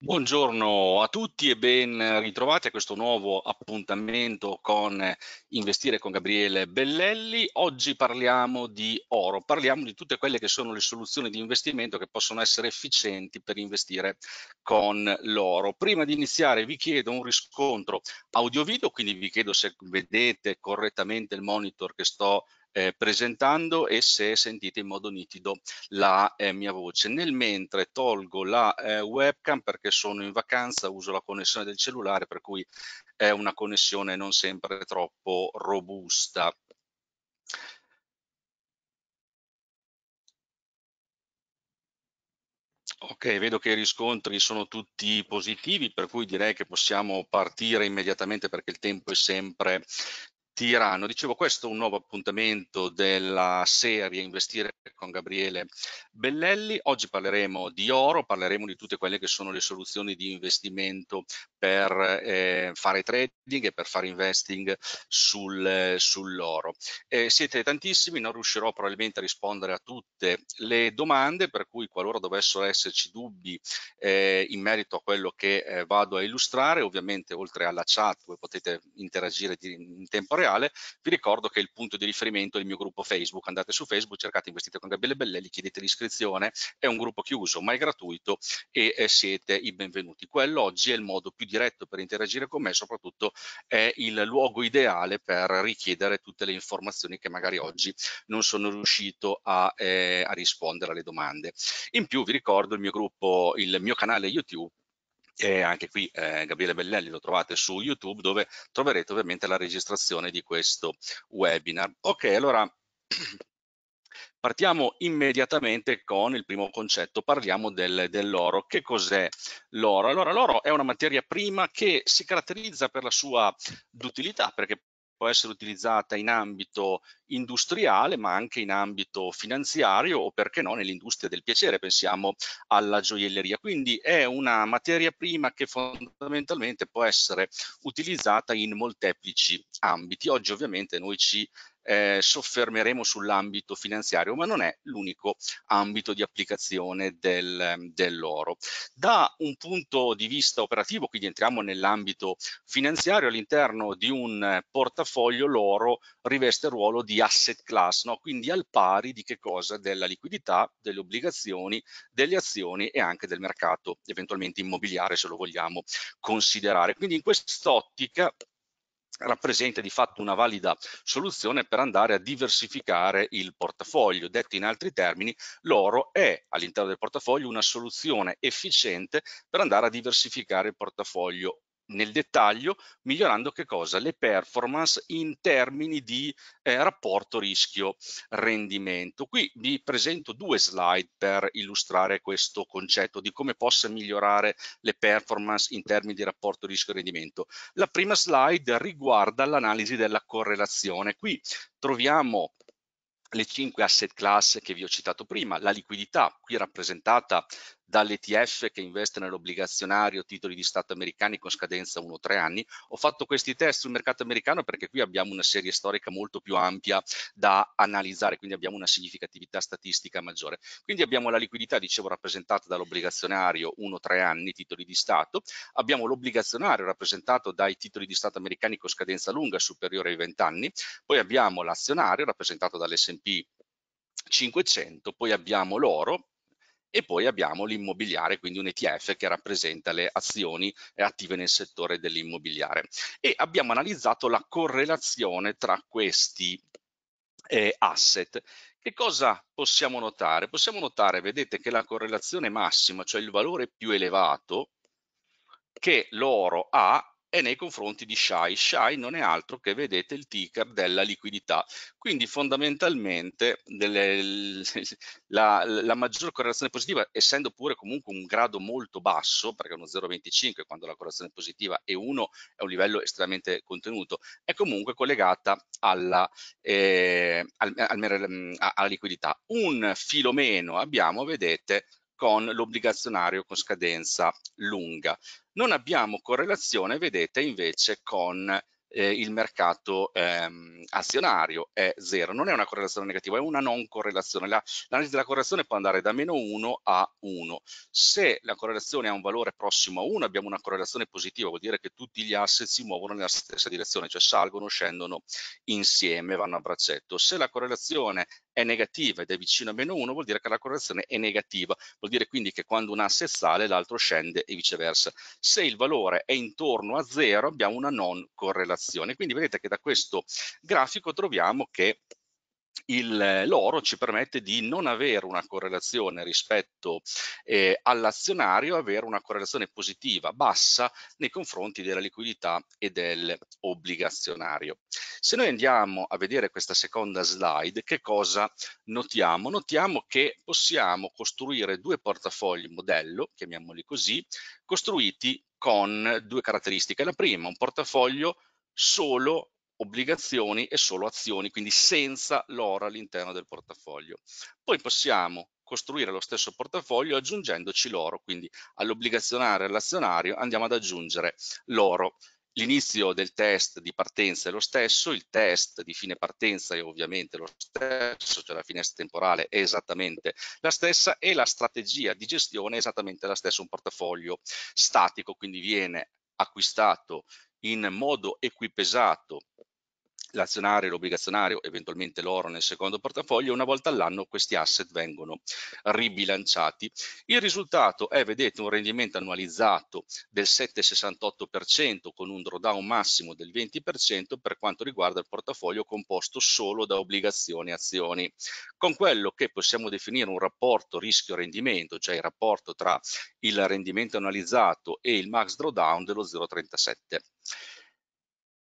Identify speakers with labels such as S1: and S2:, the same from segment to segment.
S1: Buongiorno a tutti e ben ritrovati a questo nuovo appuntamento con Investire con Gabriele Bellelli. Oggi parliamo di oro, parliamo di tutte quelle che sono le soluzioni di investimento che possono essere efficienti per investire con l'oro. Prima di iniziare vi chiedo un riscontro audio-video, quindi vi chiedo se vedete correttamente il monitor che sto eh, presentando e se sentite in modo nitido la eh, mia voce. Nel mentre tolgo la eh, webcam perché sono in vacanza, uso la connessione del cellulare per cui è una connessione non sempre troppo robusta. Ok, vedo che i riscontri sono tutti positivi, per cui direi che possiamo partire immediatamente perché il tempo è sempre Tirano. Dicevo, questo è un nuovo appuntamento della serie Investire con Gabriele Bellelli. Oggi parleremo di oro, parleremo di tutte quelle che sono le soluzioni di investimento per eh, fare trading e per fare investing sul, eh, sull'oro. Eh, siete tantissimi, non riuscirò probabilmente a rispondere a tutte le domande, per cui qualora dovessero esserci dubbi eh, in merito a quello che eh, vado a illustrare, ovviamente oltre alla chat dove potete interagire di, in tempo reale, reale, vi ricordo che il punto di riferimento è il mio gruppo Facebook. Andate su Facebook, cercate Investite con Gabriele Bellelli, chiedete l'iscrizione, è un gruppo chiuso ma è gratuito e eh, siete i benvenuti. Quello oggi è il modo più diretto per interagire con me, soprattutto è il luogo ideale per richiedere tutte le informazioni che magari oggi non sono riuscito a, eh, a rispondere alle domande. In più vi ricordo il mio gruppo, il mio canale YouTube e anche qui eh, Gabriele Bellelli lo trovate su YouTube dove troverete ovviamente la registrazione di questo webinar. Ok, allora partiamo immediatamente con il primo concetto, parliamo del, dell'oro. Che cos'è l'oro? Allora l'oro è una materia prima che si caratterizza per la sua d'utilità perché può essere utilizzata in ambito industriale ma anche in ambito finanziario o perché no nell'industria del piacere, pensiamo alla gioielleria. Quindi è una materia prima che fondamentalmente può essere utilizzata in molteplici ambiti. Oggi ovviamente noi ci eh, soffermeremo sull'ambito finanziario, ma non è l'unico ambito di applicazione del, dell'oro. Da un punto di vista operativo, quindi entriamo nell'ambito finanziario, all'interno di un portafoglio l'oro riveste il ruolo di asset class, no? quindi al pari di che cosa? Della liquidità, delle obbligazioni, delle azioni e anche del mercato, eventualmente immobiliare se lo vogliamo considerare. Quindi in quest'ottica rappresenta di fatto una valida soluzione per andare a diversificare il portafoglio. Detto in altri termini, l'oro è all'interno del portafoglio una soluzione efficiente per andare a diversificare il portafoglio nel dettaglio, migliorando che cosa? Le performance in termini di eh, rapporto rischio-rendimento. Qui vi presento due slide per illustrare questo concetto di come possa migliorare le performance in termini di rapporto rischio-rendimento. La prima slide riguarda l'analisi della correlazione. Qui troviamo le cinque asset class che vi ho citato prima, la liquidità qui rappresentata dall'ETF che investe nell'obbligazionario titoli di Stato americani con scadenza 1-3 anni. Ho fatto questi test sul mercato americano perché qui abbiamo una serie storica molto più ampia da analizzare, quindi abbiamo una significatività statistica maggiore. Quindi abbiamo la liquidità, dicevo, rappresentata dall'obbligazionario 1-3 anni, titoli di Stato, abbiamo l'obbligazionario rappresentato dai titoli di Stato americani con scadenza lunga superiore ai 20 anni, poi abbiamo l'azionario rappresentato dall'S&P 500, poi abbiamo l'oro e poi abbiamo l'immobiliare, quindi un ETF che rappresenta le azioni attive nel settore dell'immobiliare. E abbiamo analizzato la correlazione tra questi eh, asset che cosa possiamo notare? Possiamo notare, vedete, che la correlazione massima, cioè il valore più elevato che l'oro ha, e nei confronti di SHY. SHY non è altro che, vedete, il ticker della liquidità. Quindi fondamentalmente delle, la, la, maggior correlazione positiva, essendo pure comunque un grado molto basso, perché è uno 0,25 quando la correlazione positiva è 1, è un livello estremamente contenuto, è comunque collegata alla, eh, al, al, mm, alla liquidità. Un filo meno abbiamo, vedete, con l'obbligazionario con scadenza lunga. Non abbiamo correlazione, vedete, invece con eh, il mercato ehm, azionario è zero, non è una correlazione negativa, è una non correlazione. L'analisi la, della correlazione può andare da meno 1 a 1. Se la correlazione ha un valore prossimo a 1, abbiamo una correlazione positiva, vuol dire che tutti gli asset si muovono nella stessa direzione, cioè salgono, scendono insieme, vanno a braccetto. Se la correlazione è negativa ed è vicino a meno 1 vuol dire che la correlazione è negativa, vuol dire quindi che quando un asse sale l'altro scende e viceversa. Se il valore è intorno a 0 abbiamo una non correlazione, quindi vedete che da questo grafico troviamo che eh, l'oro ci permette di non avere una correlazione rispetto eh, all'azionario, avere una correlazione positiva bassa nei confronti della liquidità e dell'obbligazionario. Se noi andiamo a vedere questa seconda slide, che cosa notiamo? Notiamo che possiamo costruire due portafogli modello, chiamiamoli così, costruiti con due caratteristiche. La prima, un portafoglio solo obbligazioni e solo azioni, quindi senza l'oro all'interno del portafoglio. Poi possiamo costruire lo stesso portafoglio aggiungendoci l'oro, quindi all'obbligazionario e all'azionario andiamo ad aggiungere l'oro. L'inizio del test di partenza è lo stesso, il test di fine partenza è ovviamente lo stesso, cioè la finestra temporale è esattamente la stessa e la strategia di gestione è esattamente la stessa, un portafoglio statico, quindi viene acquistato in modo equipesato l'azionario, l'obbligazionario, eventualmente l'oro nel secondo portafoglio, una volta all'anno questi asset vengono ribilanciati. Il risultato è, vedete, un rendimento annualizzato del 7,68% con un drawdown massimo del 20% per quanto riguarda il portafoglio composto solo da obbligazioni e azioni, con quello che possiamo definire un rapporto rischio-rendimento, cioè il rapporto tra il rendimento analizzato e il max drawdown dello 0,37%.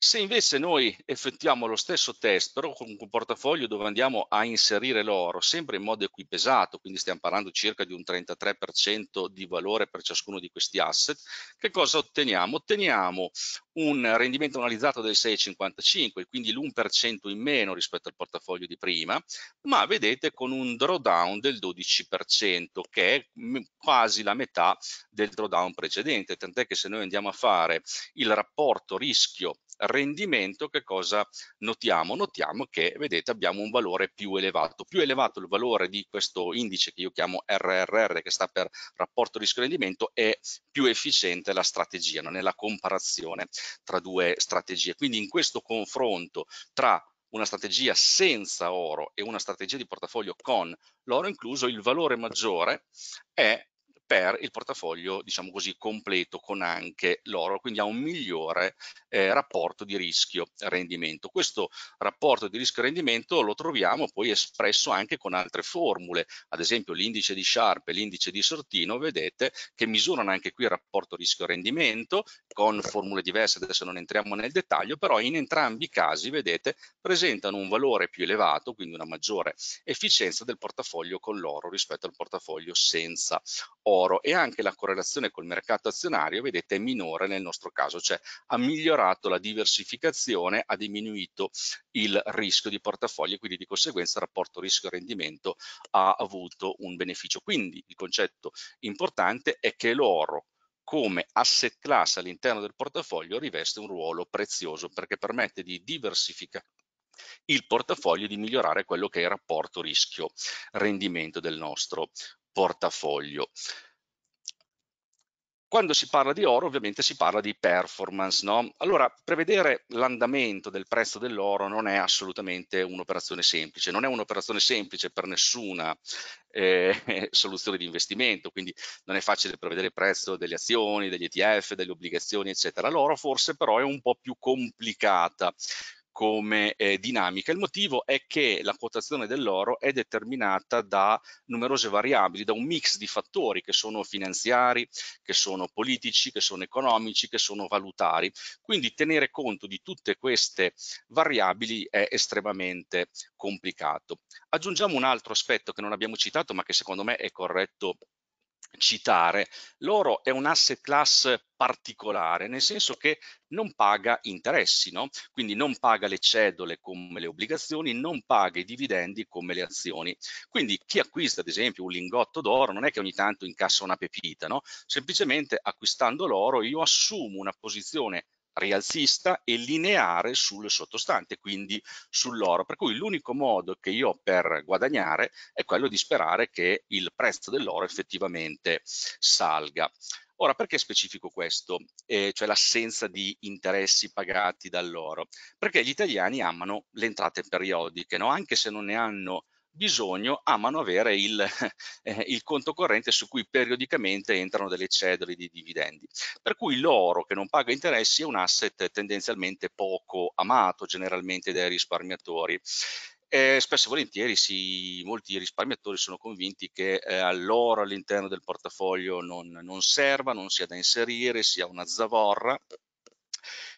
S1: Se invece noi effettuiamo lo stesso test, però con un portafoglio dove andiamo a inserire l'oro, sempre in modo equipesato, quindi stiamo parlando circa di un 33% di valore per ciascuno di questi asset, che cosa otteniamo? Otteniamo un rendimento analizzato del 6,55, quindi l'1% in meno rispetto al portafoglio di prima, ma vedete con un drawdown del 12%, che è quasi la metà del drawdown precedente, tant'è che se noi andiamo a fare il rapporto rischio rendimento che cosa notiamo? Notiamo che, vedete, abbiamo un valore più elevato. Più elevato il valore di questo indice che io chiamo RRR, che sta per rapporto rischio-rendimento, è più efficiente la strategia, non è la comparazione tra due strategie. Quindi in questo confronto tra una strategia senza oro e una strategia di portafoglio con l'oro incluso, il valore maggiore è per il portafoglio, diciamo così, completo con anche l'oro, quindi ha un migliore eh, rapporto di rischio-rendimento. Questo rapporto di rischio-rendimento lo troviamo poi espresso anche con altre formule, ad esempio l'indice di Sharp e l'indice di Sortino, vedete che misurano anche qui il rapporto rischio-rendimento con formule diverse, adesso non entriamo nel dettaglio, però in entrambi i casi, vedete, presentano un valore più elevato, quindi una maggiore efficienza del portafoglio con l'oro rispetto al portafoglio senza oro lavoro e anche la correlazione col mercato azionario, vedete, è minore nel nostro caso, cioè ha migliorato la diversificazione, ha diminuito il rischio di portafoglio e quindi di conseguenza il rapporto rischio-rendimento ha avuto un beneficio. Quindi il concetto importante è che l'oro come asset class all'interno del portafoglio riveste un ruolo prezioso perché permette di diversificare il portafoglio e di migliorare quello che è il rapporto rischio-rendimento del nostro portafoglio. Quando si parla di oro ovviamente si parla di performance, no? Allora prevedere l'andamento del prezzo dell'oro non è assolutamente un'operazione semplice, non è un'operazione semplice per nessuna eh, soluzione di investimento, quindi non è facile prevedere il prezzo delle azioni, degli ETF, delle obbligazioni eccetera. L'oro forse però è un po' più complicata come eh, dinamica. Il motivo è che la quotazione dell'oro è determinata da numerose variabili, da un mix di fattori che sono finanziari, che sono politici, che sono economici, che sono valutari. Quindi tenere conto di tutte queste variabili è estremamente complicato. Aggiungiamo un altro aspetto che non abbiamo citato ma che secondo me è corretto citare. L'oro è un asset class particolare, nel senso che non paga interessi, no? quindi non paga le cedole come le obbligazioni, non paga i dividendi come le azioni. Quindi chi acquista ad esempio un lingotto d'oro non è che ogni tanto incassa una pepita, no? semplicemente acquistando l'oro io assumo una posizione rialzista e lineare sul sottostante, quindi sull'oro. Per cui l'unico modo che io ho per guadagnare è quello di sperare che il prezzo dell'oro effettivamente salga. Ora, perché specifico questo, eh, cioè l'assenza di interessi pagati dall'oro? Perché gli italiani amano le entrate periodiche, no? anche se non ne hanno bisogno amano avere il, eh, il, conto corrente su cui periodicamente entrano delle cedole di dividendi. Per cui l'oro che non paga interessi è un asset tendenzialmente poco amato generalmente dai risparmiatori. Eh, spesso e volentieri si, molti risparmiatori sono convinti che eh, all'oro all'interno del portafoglio non, non serva, non sia da inserire, sia una zavorra,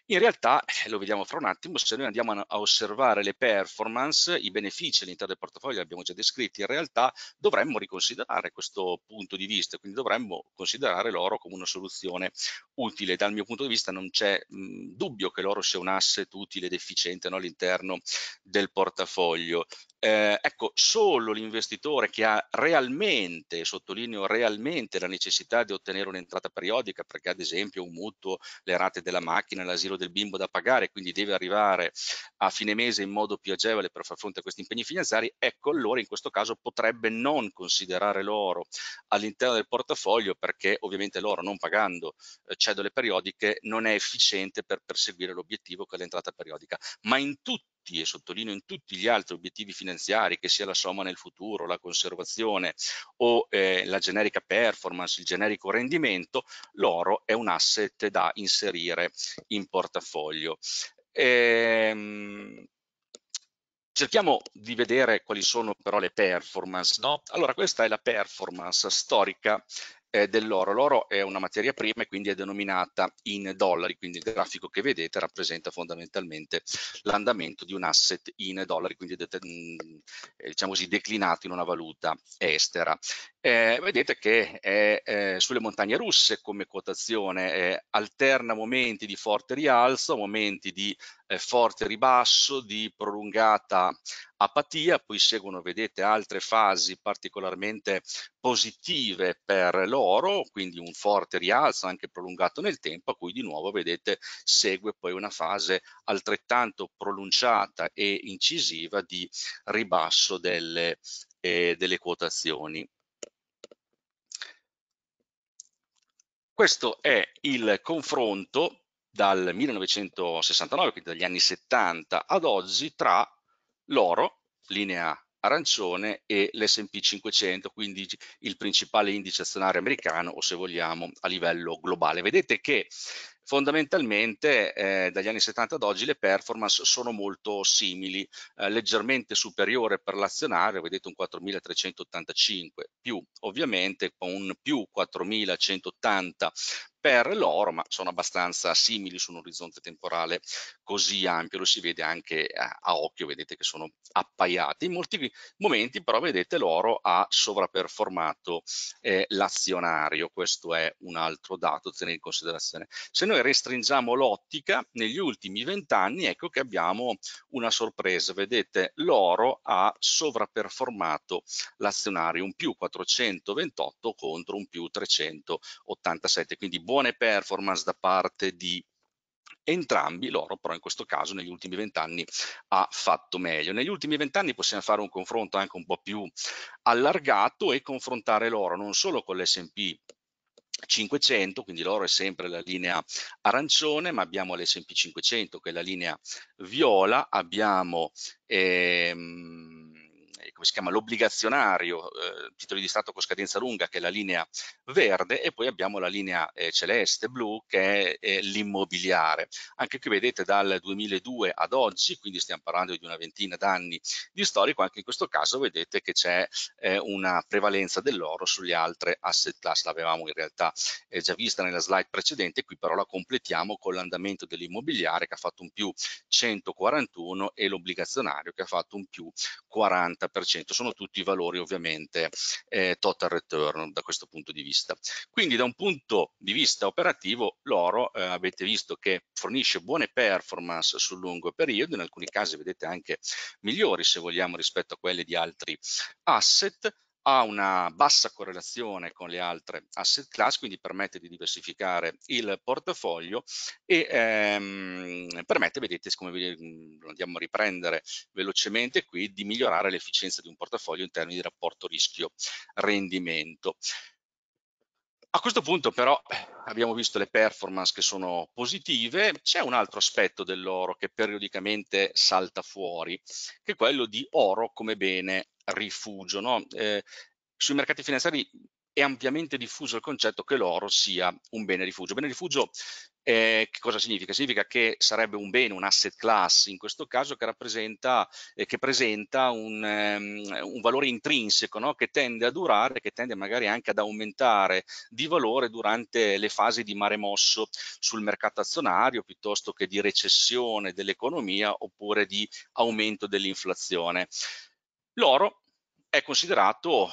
S1: in realtà, eh, lo vediamo fra un attimo, se noi andiamo a osservare le performance, i benefici all'interno del portafoglio li abbiamo già descritti, in realtà dovremmo riconsiderare questo punto di vista, quindi dovremmo considerare l'oro come una soluzione utile. Dal mio punto di vista non c'è dubbio che l'oro sia un asset utile ed efficiente no, all'interno del portafoglio. Eh, ecco, solo l'investitore che ha realmente, sottolineo realmente, la necessità di ottenere un'entrata periodica, perché ad esempio un mutuo, le rate della macchina, l'asilo del bimbo da pagare, quindi deve arrivare a fine mese in modo più agevole per far fronte a questi impegni finanziari, ecco allora in questo caso potrebbe non considerare l'oro all'interno del portafoglio perché ovviamente l'oro non pagando eh, cedole periodiche non è efficiente per perseguire l'obiettivo che è l'entrata periodica, ma in tutti tutti, e sottolineo in tutti gli altri obiettivi finanziari, che sia la somma nel futuro, la conservazione o eh, la generica performance, il generico rendimento, l'oro è un asset da inserire in portafoglio. Ehm, Cerchiamo di vedere quali sono però le performance. No? Allora, questa è la performance storica eh, dell'oro. L'oro è una materia prima e quindi è denominata in dollari, quindi il grafico che vedete rappresenta fondamentalmente l'andamento di un asset in dollari, quindi mm, eh, diciamo così declinato in una valuta estera eh, vedete che è eh, sulle montagne russe come quotazione, eh, alterna momenti di forte rialzo, momenti di eh, forte ribasso, di prolungata apatia, poi seguono, vedete, altre fasi particolarmente positive per l'oro, quindi un forte rialzo anche prolungato nel tempo, a cui di nuovo, vedete, segue poi una fase altrettanto pronunciata e incisiva di ribasso delle, eh, delle quotazioni. Questo è il confronto dal 1969, quindi dagli anni 70 ad oggi, tra l'oro, linea arancione, e l'S&P 500, quindi il principale indice azionario americano o se vogliamo a livello globale. Vedete che Fondamentalmente eh, dagli anni 70 ad oggi le performance sono molto simili, eh, leggermente superiore per l'azionario, vedete un 4.385 più ovviamente con un più 4.180 per loro, ma sono abbastanza simili su un orizzonte temporale così ampio, lo si vede anche a, eh, a occhio, vedete che sono appaiati. In molti momenti però vedete l'oro ha sovraperformato eh, l'azionario, questo è un altro dato da tenere in considerazione. Se noi restringiamo l'ottica, negli ultimi vent'anni ecco che abbiamo una sorpresa, vedete l'oro ha sovraperformato l'azionario, un più 428 contro un più 387, quindi buon buone performance da parte di entrambi l'oro però in questo caso negli ultimi vent'anni ha fatto meglio. Negli ultimi vent'anni possiamo fare un confronto anche un po' più allargato e confrontare l'oro non solo con l'S&P 500, quindi l'oro è sempre la linea arancione, ma abbiamo l'S&P 500 che è la linea viola, abbiamo ehm, come si chiama, l'obbligazionario, eh, titoli di Stato con scadenza lunga, che è la linea verde, e poi abbiamo la linea eh, celeste, blu, che è, è l'immobiliare. Anche qui vedete dal 2002 ad oggi, quindi stiamo parlando di una ventina d'anni di storico, anche in questo caso vedete che c'è eh, una prevalenza dell'oro sulle altre asset class, l'avevamo in realtà eh, già vista nella slide precedente, qui però la completiamo con l'andamento dell'immobiliare che ha fatto un più 141 e l'obbligazionario che ha fatto un più 40%. 2%, sono tutti valori ovviamente eh, total return da questo punto di vista. Quindi da un punto di vista operativo l'oro eh, avete visto che fornisce buone performance sul lungo periodo, in alcuni casi vedete anche migliori se vogliamo rispetto a quelle di altri asset, ha una bassa correlazione con le altre asset class, quindi permette di diversificare il portafoglio e ehm, permette, vedete come mm, lo andiamo a riprendere velocemente qui, di migliorare l'efficienza di un portafoglio in termini di rapporto rischio-rendimento. A questo punto però abbiamo visto le performance che sono positive, c'è un altro aspetto dell'oro che periodicamente salta fuori, che è quello di oro come bene rifugio. No? Eh, sui mercati finanziari è ampiamente diffuso il concetto che l'oro sia un bene rifugio. Bene rifugio eh, che cosa significa? Significa che sarebbe un bene, un asset class in questo caso che rappresenta, eh, che presenta un, um, un valore intrinseco no? che tende a durare, che tende magari anche ad aumentare di valore durante le fasi di mare mosso sul mercato azionario piuttosto che di recessione dell'economia oppure di aumento dell'inflazione. L'oro è considerato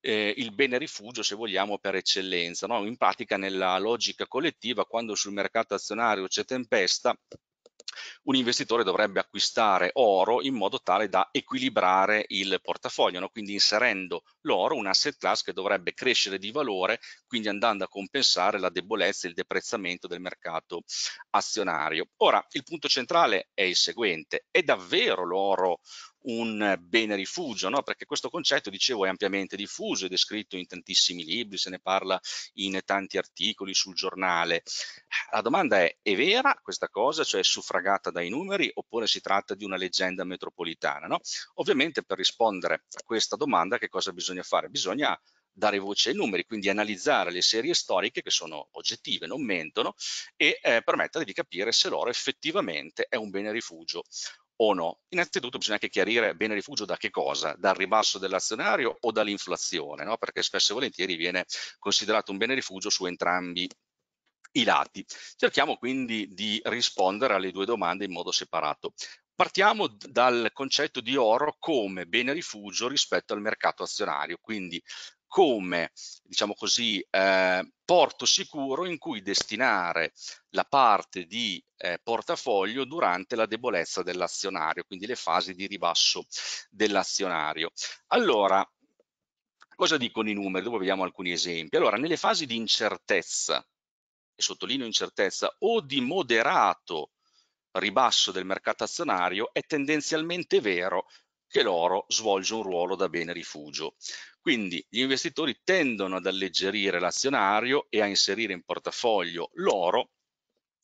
S1: eh, il bene rifugio, se vogliamo, per eccellenza. No? In pratica, nella logica collettiva, quando sul mercato azionario c'è tempesta, un investitore dovrebbe acquistare oro in modo tale da equilibrare il portafoglio, no? quindi inserendo l'oro, un asset class che dovrebbe crescere di valore, quindi andando a compensare la debolezza e il deprezzamento del mercato azionario. Ora, il punto centrale è il seguente, è davvero l'oro un bene rifugio, no? perché questo concetto, dicevo, è ampiamente diffuso, è descritto in tantissimi libri, se ne parla in tanti articoli sul giornale. La domanda è, è vera questa cosa, cioè è suffragata dai numeri, oppure si tratta di una leggenda metropolitana? No? Ovviamente per rispondere a questa domanda che cosa bisogna fare? Bisogna dare voce ai numeri, quindi analizzare le serie storiche che sono oggettive, non mentono, e eh, permettere di capire se l'oro effettivamente è un bene rifugio o no? Innanzitutto bisogna anche chiarire bene rifugio da che cosa? Dal ribasso dell'azionario o dall'inflazione, no? perché spesso e volentieri viene considerato un bene rifugio su entrambi i lati. Cerchiamo quindi di rispondere alle due domande in modo separato. Partiamo dal concetto di oro come bene rifugio rispetto al mercato azionario, quindi come, diciamo così, eh, porto sicuro in cui destinare la parte di eh, portafoglio durante la debolezza dell'azionario, quindi le fasi di ribasso dell'azionario. Allora, cosa dicono i numeri? Dopo vediamo alcuni esempi. Allora, nelle fasi di incertezza, e sottolineo incertezza, o di moderato ribasso del mercato azionario, è tendenzialmente vero che l'oro svolge un ruolo da bene rifugio. Quindi gli investitori tendono ad alleggerire l'azionario e a inserire in portafoglio l'oro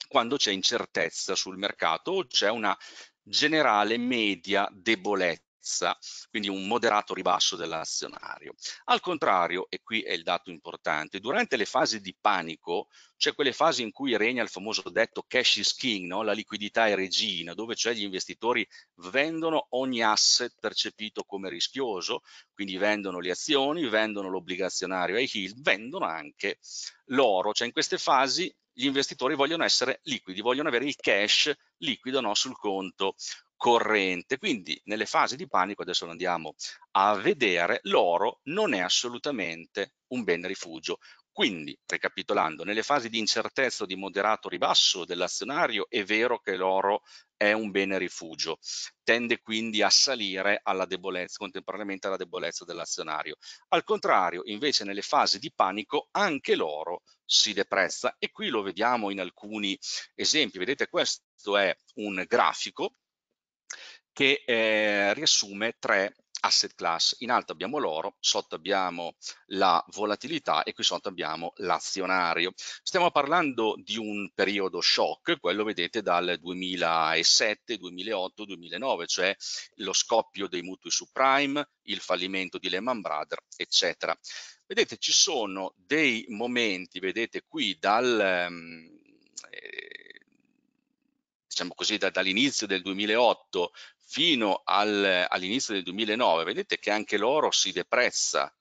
S1: quando c'è incertezza sul mercato o c'è una generale media debolezza bassa, quindi un moderato ribasso dell'azionario. Al contrario, e qui è il dato importante, durante le fasi di panico, cioè quelle fasi in cui regna il famoso detto cash is king, no? la liquidità è regina, dove cioè gli investitori vendono ogni asset percepito come rischioso, quindi vendono le azioni, vendono l'obbligazionario ai yield, vendono anche l'oro, cioè in queste fasi gli investitori vogliono essere liquidi, vogliono avere il cash liquido no, sul conto corrente. Quindi nelle fasi di panico, adesso lo andiamo a vedere, l'oro non è assolutamente un bene rifugio. Quindi, ricapitolando, nelle fasi di incertezza o di moderato ribasso dell'azionario è vero che l'oro è un bene rifugio, tende quindi a salire alla debolezza, contemporaneamente alla debolezza dell'azionario. Al contrario, invece, nelle fasi di panico anche l'oro si deprezza e qui lo vediamo in alcuni esempi. Vedete, questo è un grafico che eh, riassume tre asset class. In alto abbiamo l'oro, sotto abbiamo la volatilità e qui sotto abbiamo l'azionario. Stiamo parlando di un periodo shock, quello vedete dal 2007, 2008, 2009, cioè lo scoppio dei mutui subprime, il fallimento di Lehman Brothers, eccetera. Vedete, ci sono dei momenti, vedete qui dal... Ehm, eh, diciamo così, da, dall'inizio del 2008 fino al, all'inizio del 2009, vedete che anche l'oro si deprezza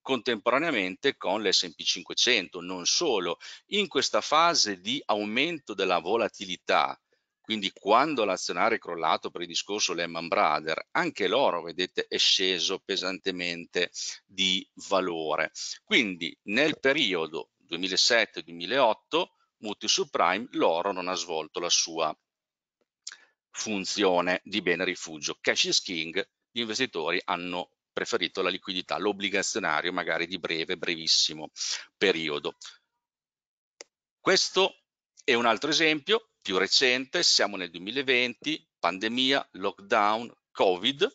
S1: contemporaneamente con l'S&P 500, non solo. In questa fase di aumento della volatilità, quindi quando l'azionario è crollato per il discorso Lehman Brothers, anche l'oro, vedete, è sceso pesantemente di valore. Quindi nel periodo 2007-2008, mutui subprime, l'oro non ha svolto la sua funzione di bene rifugio. Cash is king, gli investitori hanno preferito la liquidità, l'obbligazionario magari di breve, brevissimo periodo. Questo è un altro esempio più recente, siamo nel 2020, pandemia, lockdown, covid,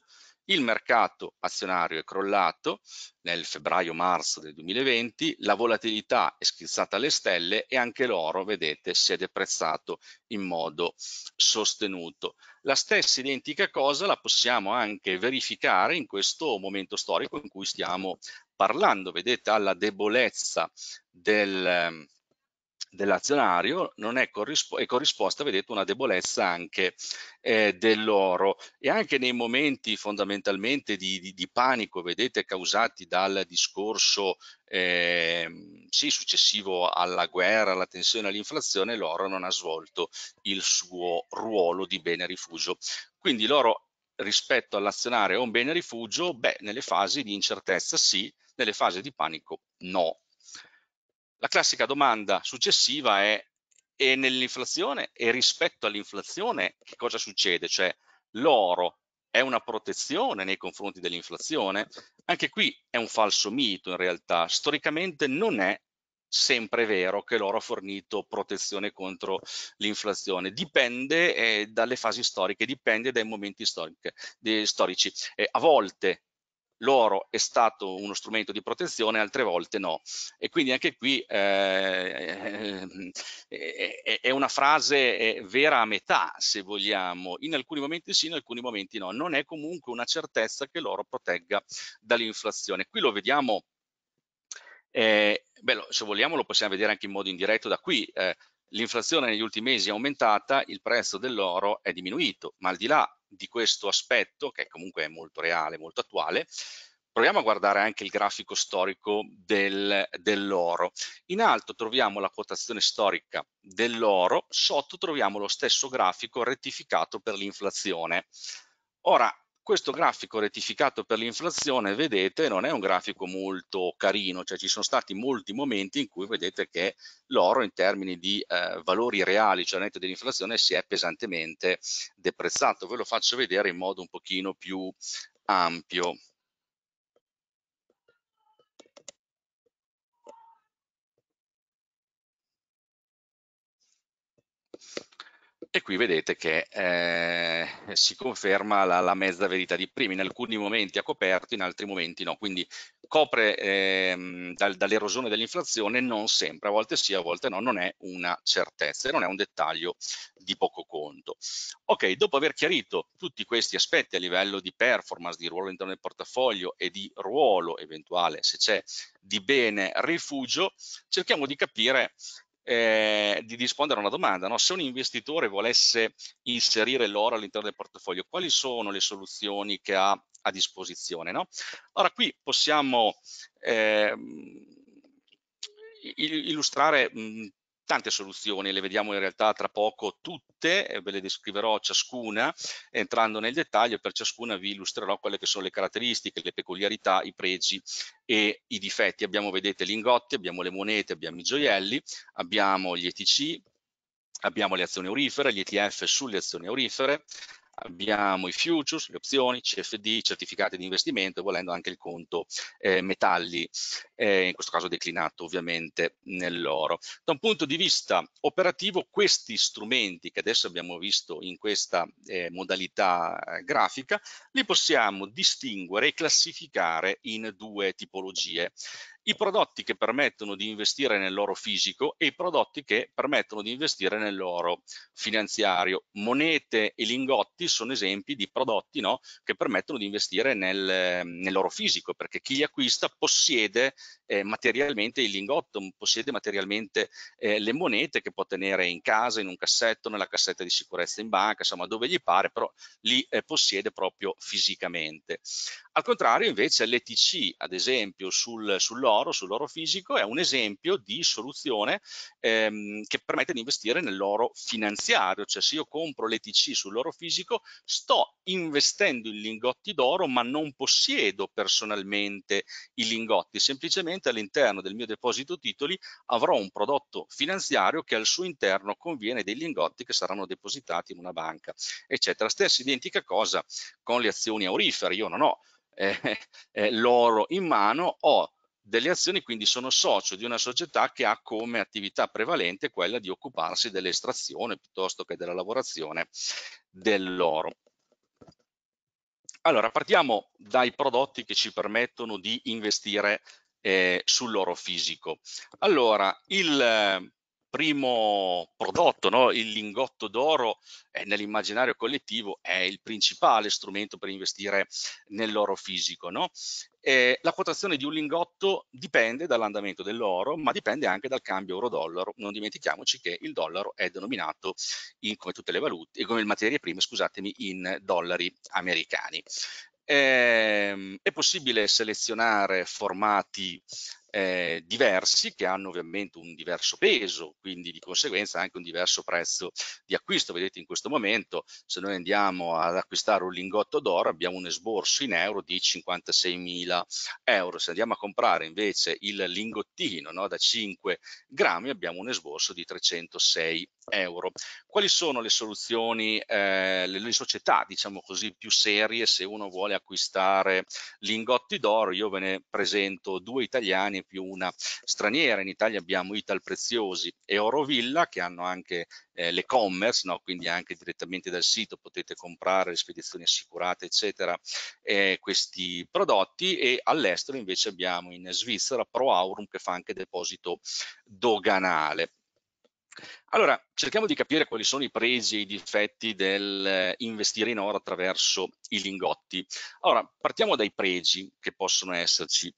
S1: il mercato azionario è crollato nel febbraio-marzo del 2020, la volatilità è schizzata alle stelle e anche l'oro, vedete, si è deprezzato in modo sostenuto. La stessa identica cosa la possiamo anche verificare in questo momento storico in cui stiamo parlando. Vedete alla debolezza del, ehm, dell'azionario è, corrispo è, corrisposta, vedete, una debolezza anche eh, dell'oro e anche nei momenti fondamentalmente di, di, di panico, vedete, causati dal discorso eh, sì, successivo alla guerra, alla tensione, all'inflazione, l'oro non ha svolto il suo ruolo di bene rifugio. Quindi l'oro rispetto all'azionario è un bene rifugio? Beh, nelle fasi di incertezza sì, nelle fasi di panico no. La classica domanda successiva è e nell'inflazione e rispetto all'inflazione che cosa succede? Cioè l'oro è una protezione nei confronti dell'inflazione? Anche qui è un falso mito in realtà, storicamente non è sempre vero che l'oro ha fornito protezione contro l'inflazione, dipende eh, dalle fasi storiche, dipende dai momenti storiche, de, storici. Eh, a volte l'oro è stato uno strumento di protezione, altre volte no. E quindi anche qui eh, eh, eh è una frase vera a metà, se vogliamo, in alcuni momenti sì, in alcuni momenti no. Non è comunque una certezza che l'oro protegga dall'inflazione. Qui lo vediamo, eh, beh, se vogliamo lo possiamo vedere anche in modo indiretto da qui, eh, l'inflazione negli ultimi mesi è aumentata, il prezzo dell'oro è diminuito, ma al di là di questo aspetto, che comunque è molto reale, molto attuale, proviamo a guardare anche il grafico storico del, dell'oro. In alto troviamo la quotazione storica dell'oro, sotto troviamo lo stesso grafico rettificato per l'inflazione. Ora, questo grafico rettificato per l'inflazione, vedete, non è un grafico molto carino, cioè ci sono stati molti momenti in cui vedete che l'oro in termini di eh, valori reali, cioè netto dell'inflazione, si è pesantemente deprezzato. Ve lo faccio vedere in modo un pochino più ampio. E qui vedete che eh, si conferma la, la, mezza verità di prima, in alcuni momenti ha coperto, in altri momenti no, quindi copre eh, dal, dall'erosione dell'inflazione non sempre, a volte sì, a volte no, non è una certezza, non è un dettaglio di poco conto. Ok, dopo aver chiarito tutti questi aspetti a livello di performance, di ruolo all'interno del portafoglio e di ruolo eventuale, se c'è, di bene rifugio, cerchiamo di capire eh, di rispondere a una domanda, no? se un investitore volesse inserire l'oro all'interno del portafoglio, quali sono le soluzioni che ha a disposizione? No? Allora qui possiamo eh, illustrare mh, tante soluzioni, le vediamo in realtà tra poco tutte, eh, ve le descriverò ciascuna entrando nel dettaglio, per ciascuna vi illustrerò quelle che sono le caratteristiche, le peculiarità, i pregi e i difetti. Abbiamo, vedete, lingotti, abbiamo le monete, abbiamo i gioielli, abbiamo gli ETC, abbiamo le azioni aurifere, gli ETF sulle azioni aurifere, abbiamo i futures, le opzioni, CFD, certificati di investimento volendo anche il conto eh, metalli, eh, in questo caso declinato ovviamente nell'oro. Da un punto di vista operativo questi strumenti che adesso abbiamo visto in questa eh, modalità grafica li possiamo distinguere e classificare in due tipologie i prodotti che permettono di investire nel loro fisico e i prodotti che permettono di investire nel loro finanziario. Monete e lingotti sono esempi di prodotti no, che permettono di investire nel, loro fisico, perché chi li acquista possiede eh, materialmente il lingotto, possiede materialmente eh, le monete che può tenere in casa, in un cassetto, nella cassetta di sicurezza in banca, insomma dove gli pare, però li eh, possiede proprio fisicamente. Al contrario invece l'ETC, ad esempio, sul, sull'oro, loro, sul loro fisico, è un esempio di soluzione ehm, che permette di investire nell'oro finanziario, cioè se io compro l'ETC sul loro fisico sto investendo in lingotti d'oro ma non possiedo personalmente i lingotti, semplicemente all'interno del mio deposito titoli avrò un prodotto finanziario che al suo interno conviene dei lingotti che saranno depositati in una banca, eccetera. Stessa identica cosa con le azioni aurifere, io non ho eh, eh, l'oro in mano, ho delle azioni, quindi sono socio di una società che ha come attività prevalente quella di occuparsi dell'estrazione piuttosto che della lavorazione dell'oro. Allora, partiamo dai prodotti che ci permettono di investire eh, sull'oro fisico. Allora, il primo prodotto, no? il lingotto d'oro eh, nell'immaginario collettivo è il principale strumento per investire nell'oro fisico. No? la quotazione di un lingotto dipende dall'andamento dell'oro, ma dipende anche dal cambio euro-dollaro. Non dimentichiamoci che il dollaro è denominato, in, come tutte le valute, come le materie prime, scusatemi, in dollari americani. Eh, è possibile selezionare formati eh, diversi che hanno ovviamente un diverso peso, quindi di conseguenza anche un diverso prezzo di acquisto. Vedete in questo momento se noi andiamo ad acquistare un lingotto d'oro abbiamo un esborso in euro di 56.000 euro, se andiamo a comprare invece il lingottino no, da 5 grammi abbiamo un esborso di 306 euro. Quali sono le soluzioni, eh, le, le società diciamo così più serie se uno vuole acquistare lingotti d'oro? Io ve ne presento due italiani più una straniera, in Italia abbiamo Ital Preziosi e Orovilla che hanno anche eh, l'e-commerce, no? quindi anche direttamente dal sito potete comprare le spedizioni assicurate eccetera eh, questi prodotti e all'estero invece abbiamo in Svizzera Pro Aurum che fa anche deposito doganale. Allora, cerchiamo di capire quali sono i pregi e i difetti dell'investire eh, in oro attraverso i lingotti. Allora, partiamo dai pregi che possono esserci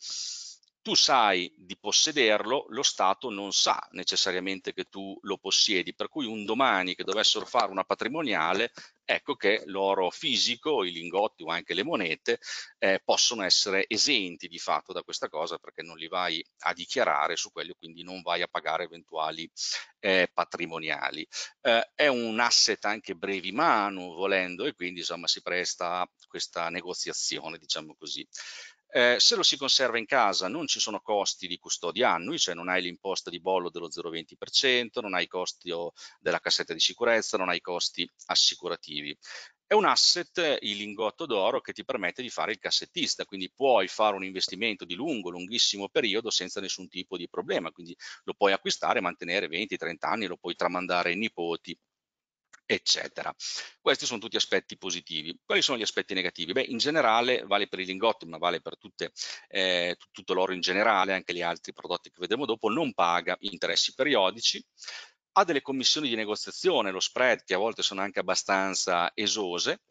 S1: tu sai di possederlo, lo Stato non sa necessariamente che tu lo possiedi, per cui un domani che dovessero fare una patrimoniale, ecco che l'oro fisico, i lingotti o anche le monete eh, possono essere esenti di fatto da questa cosa perché non li vai a dichiarare su quello, quindi non vai a pagare eventuali eh, patrimoniali. Eh, è un asset anche brevi mano, volendo, e quindi insomma si presta a questa negoziazione, diciamo così. Eh, se lo si conserva in casa non ci sono costi di custodia annui, cioè non hai l'imposta di bollo dello 0,20%, non hai i costi oh, della cassetta di sicurezza, non hai i costi assicurativi. È un asset, il lingotto d'oro, che ti permette di fare il cassettista, quindi puoi fare un investimento di lungo, lunghissimo periodo senza nessun tipo di problema, quindi lo puoi acquistare, mantenere 20-30 anni, lo puoi tramandare ai nipoti eccetera. Questi sono tutti aspetti positivi. Quali sono gli aspetti negativi? Beh, in generale vale per i lingotti, ma vale per tutte, eh, tutto l'oro in generale, anche gli altri prodotti che vedremo dopo, non paga interessi periodici, ha delle commissioni di negoziazione, lo spread, che a volte sono anche abbastanza esose,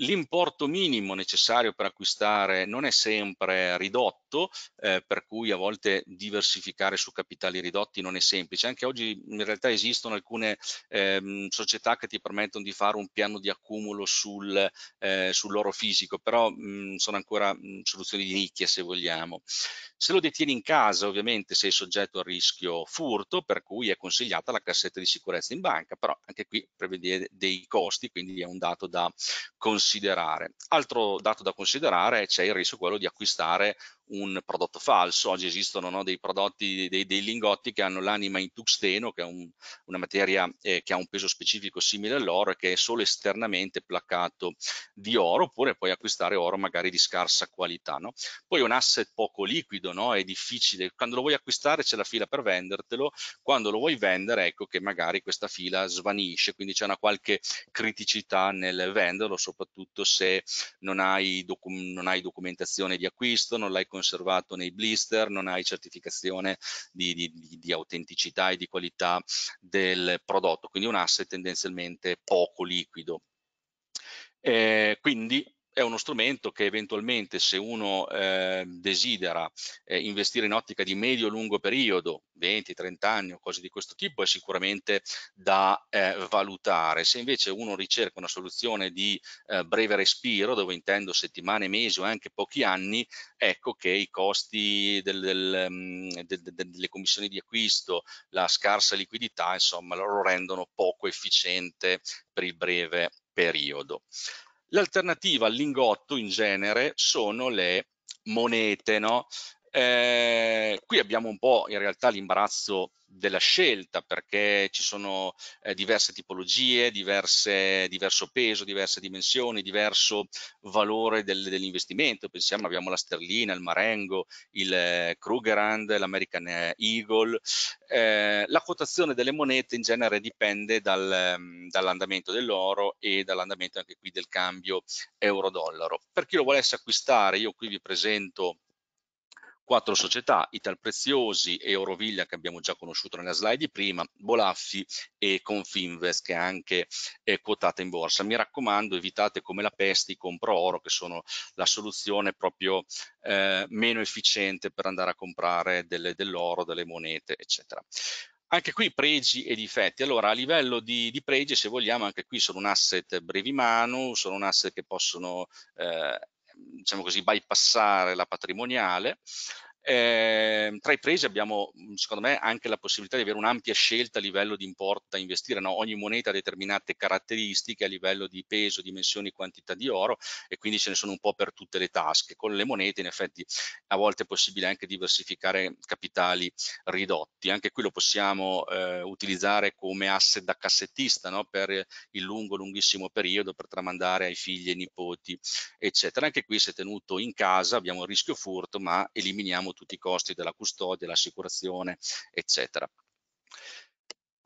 S1: L'importo minimo necessario per acquistare non è sempre ridotto, eh, per cui a volte diversificare su capitali ridotti non è semplice. Anche oggi in realtà esistono alcune ehm, società che ti permettono di fare un piano di accumulo sul, eh, sull'oro fisico, però mh, mm, sono ancora mh, mm, soluzioni di nicchia se vogliamo. Se lo detieni in casa ovviamente sei soggetto al rischio furto, per cui è consigliata la cassetta di sicurezza in banca, però anche qui prevede dei costi, quindi è un dato da considerare considerare. Altro dato da considerare c'è il rischio quello di acquistare un prodotto falso. Oggi esistono no, dei prodotti, dei, dei, lingotti che hanno l'anima in tungsteno, che è un, una materia eh, che ha un peso specifico simile all'oro e che è solo esternamente placcato di oro, oppure puoi acquistare oro magari di scarsa qualità. No? Poi è un asset poco liquido, no? è difficile. Quando lo vuoi acquistare c'è la fila per vendertelo, quando lo vuoi vendere ecco che magari questa fila svanisce, quindi c'è una qualche criticità nel venderlo, soprattutto se non hai, docu non hai documentazione di acquisto, non l'hai conservato nei blister, non hai certificazione di, di, di autenticità e di qualità del prodotto, quindi un asset tendenzialmente poco liquido. Eh, quindi è uno strumento che eventualmente se uno eh, desidera eh, investire in ottica di medio-lungo periodo, 20-30 anni o cose di questo tipo, è sicuramente da eh, valutare. Se invece uno ricerca una soluzione di eh, breve respiro, dove intendo settimane, mesi o anche pochi anni, ecco che i costi mm, del, del, del, delle commissioni di acquisto, la scarsa liquidità, insomma, lo rendono poco efficiente per il breve periodo. L'alternativa al lingotto in genere sono le monete, no? Eh, qui abbiamo un po' in realtà l'imbarazzo della scelta perché ci sono eh, diverse tipologie, diverse, diverso peso, diverse dimensioni, diverso valore del, dell'investimento. Pensiamo, abbiamo la sterlina, il marengo, il eh, Krugerrand, l'American eh, Eagle. Eh, la quotazione delle monete in genere dipende dal, ehm, dall'andamento dell'oro e dall'andamento anche qui del cambio euro-dollaro. Per chi lo volesse acquistare, io qui vi presento quattro società, Ital Preziosi e Oroviglia che abbiamo già conosciuto nella slide di prima, Bolaffi e Confinvest che è anche eh, quotata in borsa. Mi raccomando evitate come la Pesti compro oro che sono la soluzione proprio eh, meno efficiente per andare a comprare dell'oro, delle monete eccetera. Anche qui pregi e difetti. Allora, a livello di, di, pregi, se vogliamo, anche qui sono un asset brevimano, sono un asset che possono eh, diciamo così, bypassare la patrimoniale eh, tra i presi abbiamo, mhmm, secondo me, anche la possibilità di avere un'ampia scelta a livello di importo da investire. No? Ogni moneta ha determinate caratteristiche a livello di peso, dimensioni, quantità di oro e quindi ce ne sono un po' per tutte le tasche. Con le monete, in effetti, a volte è possibile anche diversificare capitali ridotti. Anche qui lo possiamo eh, utilizzare come asset da cassettista no? per il lungo, lunghissimo periodo, per tramandare ai figli e nipoti, eccetera. Anche qui, se tenuto in casa, abbiamo il rischio furto, ma eliminiamo tutti i costi della custodia, l'assicurazione, eccetera.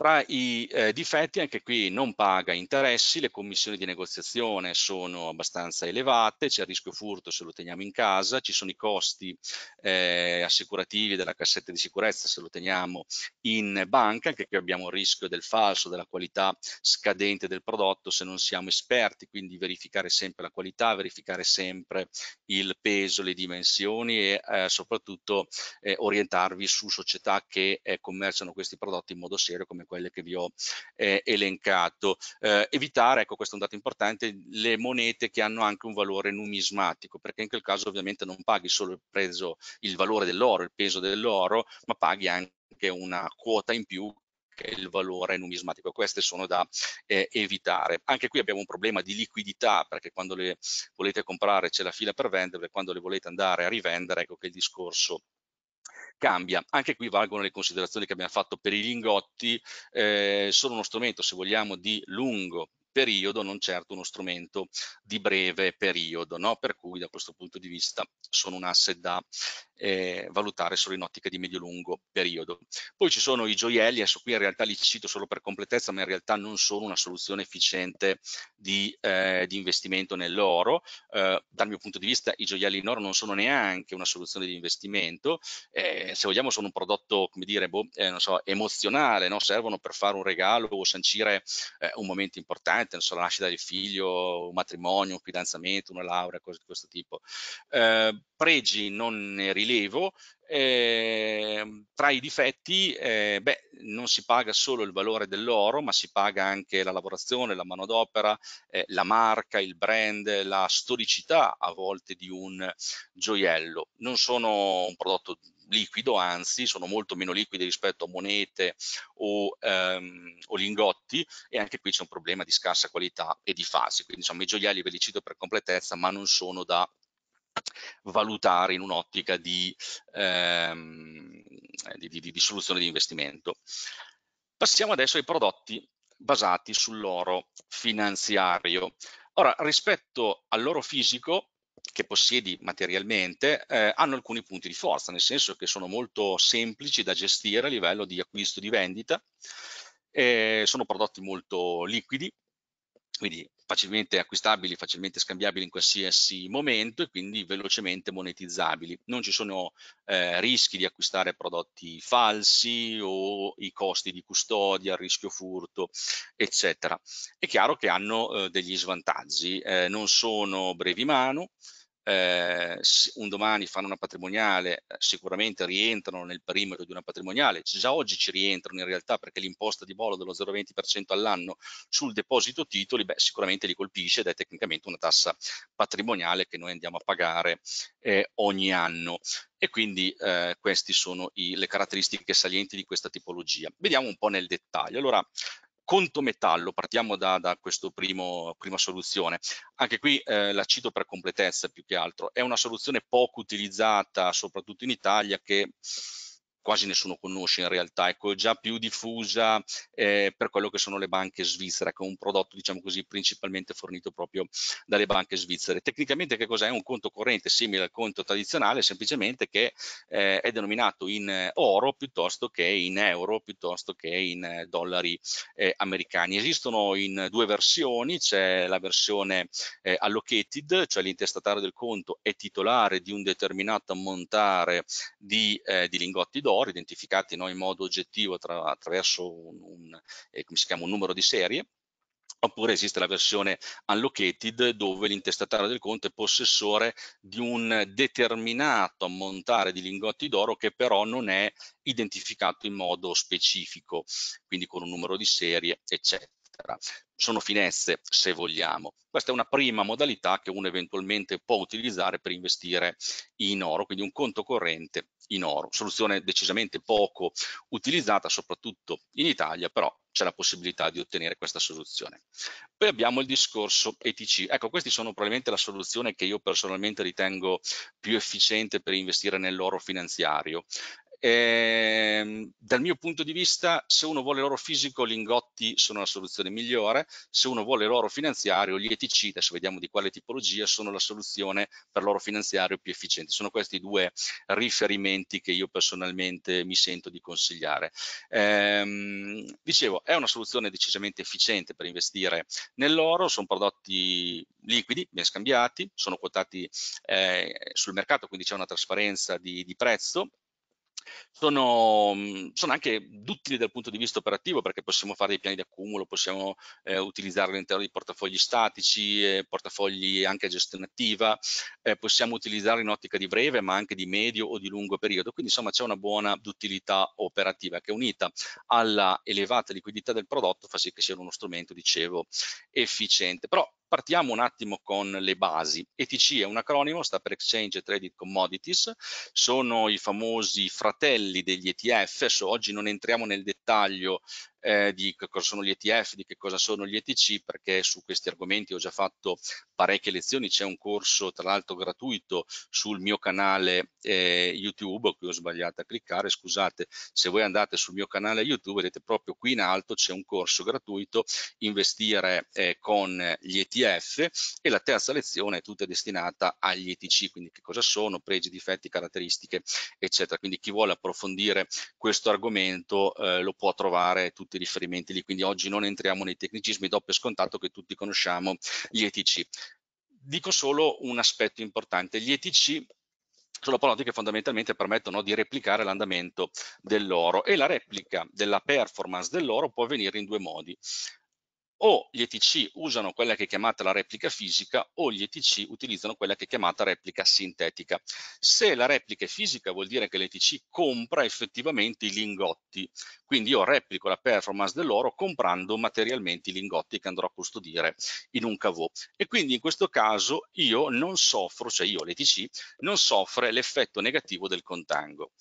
S1: Tra i eh, difetti anche qui non paga interessi, le commissioni di negoziazione sono abbastanza elevate, c'è il rischio furto se lo teniamo in casa, ci sono i costi eh, assicurativi della cassetta di sicurezza se lo teniamo in banca, anche qui abbiamo il rischio del falso, della qualità scadente del prodotto se non siamo esperti, quindi verificare sempre la qualità, verificare sempre il peso, le dimensioni e eh, soprattutto eh, orientarvi su società che eh, commerciano questi prodotti in modo serio come quelle che vi ho eh, elencato. Eh, evitare, ecco questo è un dato importante, le monete che hanno anche un valore numismatico, perché in quel caso ovviamente non paghi solo il, prezzo, il valore dell'oro, il peso dell'oro, ma paghi anche una quota in più che è il valore numismatico. Queste sono da eh, evitare. Anche qui abbiamo un problema di liquidità perché quando le volete comprare c'è la fila per vendere, quando le volete andare a rivendere, ecco che il discorso cambia. Anche qui valgono le considerazioni che abbiamo fatto per i lingotti, eh, sono uno strumento, se vogliamo, di lungo periodo, non certo uno strumento di breve periodo, no? per cui da questo punto di vista sono un asset da eh, valutare solo in ottica di medio-lungo periodo. Poi ci sono i gioielli, adesso qui in realtà li cito solo per completezza, ma in realtà non sono una soluzione efficiente di, eh, di investimento nell'oro. Eh, dal mio punto di vista i gioielli in oro non sono neanche una soluzione di investimento, eh, se vogliamo sono un prodotto, come dire, boh, eh, non so, emozionale, no? servono per fare un regalo o sancire eh, un momento importante, non so, la nascita del figlio, un matrimonio, un fidanzamento, una laurea, cose di questo tipo. pregi non ne rilevo rilievo, eh, tra i difetti, eh, beh, non si paga solo il valore dell'oro, ma si paga anche la lavorazione, la manodopera, eh, la marca, il brand, la storicità a volte di un gioiello. Non sono un prodotto liquido, anzi sono molto meno liquidi rispetto a monete o, ehm, o lingotti e anche qui c'è un problema di scarsa qualità e di fasi. Quindi insomma i gioielli ve li cito per completezza, ma non sono da valutare in un'ottica di, ehm, di, di, di, soluzione di investimento. Passiamo adesso ai prodotti basati sull'oro finanziario. Ora, rispetto all'oro fisico che possiedi materialmente, eh, hanno alcuni punti di forza, nel senso che sono molto semplici da gestire a livello di acquisto e di vendita, eh, sono prodotti molto liquidi, quindi facilmente acquistabili, facilmente scambiabili in qualsiasi momento e quindi velocemente monetizzabili. Non ci sono eh, rischi di acquistare prodotti falsi o i costi di custodia, il rischio furto, eccetera. È chiaro che hanno eh, degli svantaggi, eh, non sono brevi mano, eh, un domani fanno una patrimoniale, eh, sicuramente rientrano nel perimetro di una patrimoniale, già oggi ci rientrano in realtà perché l'imposta di bolo dello 0,20% all'anno sul deposito titoli, beh, sicuramente li colpisce ed è tecnicamente una tassa patrimoniale che noi andiamo a pagare eh, ogni anno. E quindi eh, queste sono i, le caratteristiche salienti di questa tipologia. Vediamo un po' nel dettaglio. Allora, Conto metallo, partiamo da, da questa prima soluzione. Anche qui eh, la cito per completezza più che altro, è una soluzione poco utilizzata soprattutto in Italia che quasi nessuno conosce in realtà, ecco, è già più diffusa eh, per quello che sono le banche svizzere, che ecco, è un prodotto, diciamo così, principalmente fornito proprio dalle banche svizzere. Tecnicamente che cos'è? È Un conto corrente simile al conto tradizionale, semplicemente che eh, è denominato in oro piuttosto che in euro, piuttosto che in dollari eh, americani. Esistono in due versioni, c'è la versione eh, allocated, cioè l'intestatario del conto è titolare di un determinato ammontare di, eh, di lingotti d'oro, d'oro, identificati no, in modo oggettivo tra, attraverso un, un, eh, chiama, un numero di serie, oppure esiste la versione unlocated dove l'intestatario del conto è possessore di un determinato ammontare di lingotti d'oro che però non è identificato in modo specifico, quindi con un numero di serie, eccetera. Sono finezze se vogliamo. Questa è una prima modalità che uno eventualmente può utilizzare per investire in oro, quindi un conto corrente in oro, soluzione decisamente poco utilizzata soprattutto in Italia, però c'è la possibilità di ottenere questa soluzione. Poi abbiamo il discorso ETC. Ecco, questi sono probabilmente la soluzione che io personalmente ritengo più efficiente per investire nell'oro finanziario. Eh, dal mio punto di vista, se uno vuole l'oro fisico, Lingotti sono la soluzione migliore, se uno vuole l'oro finanziario, gli ETC, adesso vediamo di quale tipologia, sono la soluzione per l'oro finanziario più efficiente. Sono questi due riferimenti che io personalmente mi sento di consigliare. Eh, dicevo, è una soluzione decisamente efficiente per investire nell'oro, sono prodotti liquidi, ben scambiati, sono quotati eh, sul mercato, quindi c'è una trasparenza di, di prezzo, sono, mhmm, sono, anche duttili dal punto di vista operativo perché possiamo fare dei piani di accumulo, possiamo eh, utilizzarli all'interno di portafogli statici, eh, portafogli anche a gestione attiva, eh, possiamo utilizzarli in ottica di breve ma anche di medio o di lungo periodo, quindi insomma c'è una buona duttilità operativa che unita alla elevata liquidità del prodotto fa sì che sia uno strumento, dicevo, efficiente. Però Partiamo un attimo con le basi. ETC è un acronimo, sta per Exchange Traded Commodities, sono i famosi fratelli degli ETF, adesso oggi non entriamo nel dettaglio eh, di che cosa sono gli ETF, di che cosa sono gli ETC, perché su questi argomenti ho già fatto parecchie lezioni, c'è un corso tra l'altro gratuito sul mio canale eh, YouTube, qui ho sbagliato a cliccare, scusate, se voi andate sul mio canale YouTube vedete proprio qui in alto c'è un corso gratuito, investire eh, con gli ETF e la terza lezione è tutta destinata agli ETC, quindi che cosa sono, pregi, difetti, caratteristiche, eccetera. Quindi chi vuole approfondire questo argomento eh, lo può trovare tutto tutti i riferimenti lì, quindi oggi non entriamo nei tecnicismi, do per scontato che tutti conosciamo gli ETC. Dico solo un aspetto importante, gli ETC sono prodotti che fondamentalmente permettono di replicare l'andamento dell'oro e la replica della performance dell'oro può avvenire in due modi o gli ETC usano quella che è chiamata la replica fisica o gli ETC utilizzano quella che è chiamata replica sintetica. Se la replica è fisica vuol dire che l'ETC compra effettivamente i lingotti, quindi io replico la performance dell'oro comprando materialmente i lingotti che andrò a custodire in un cavò e quindi in questo caso io non soffro, cioè io l'ETC, non soffre l'effetto negativo del contango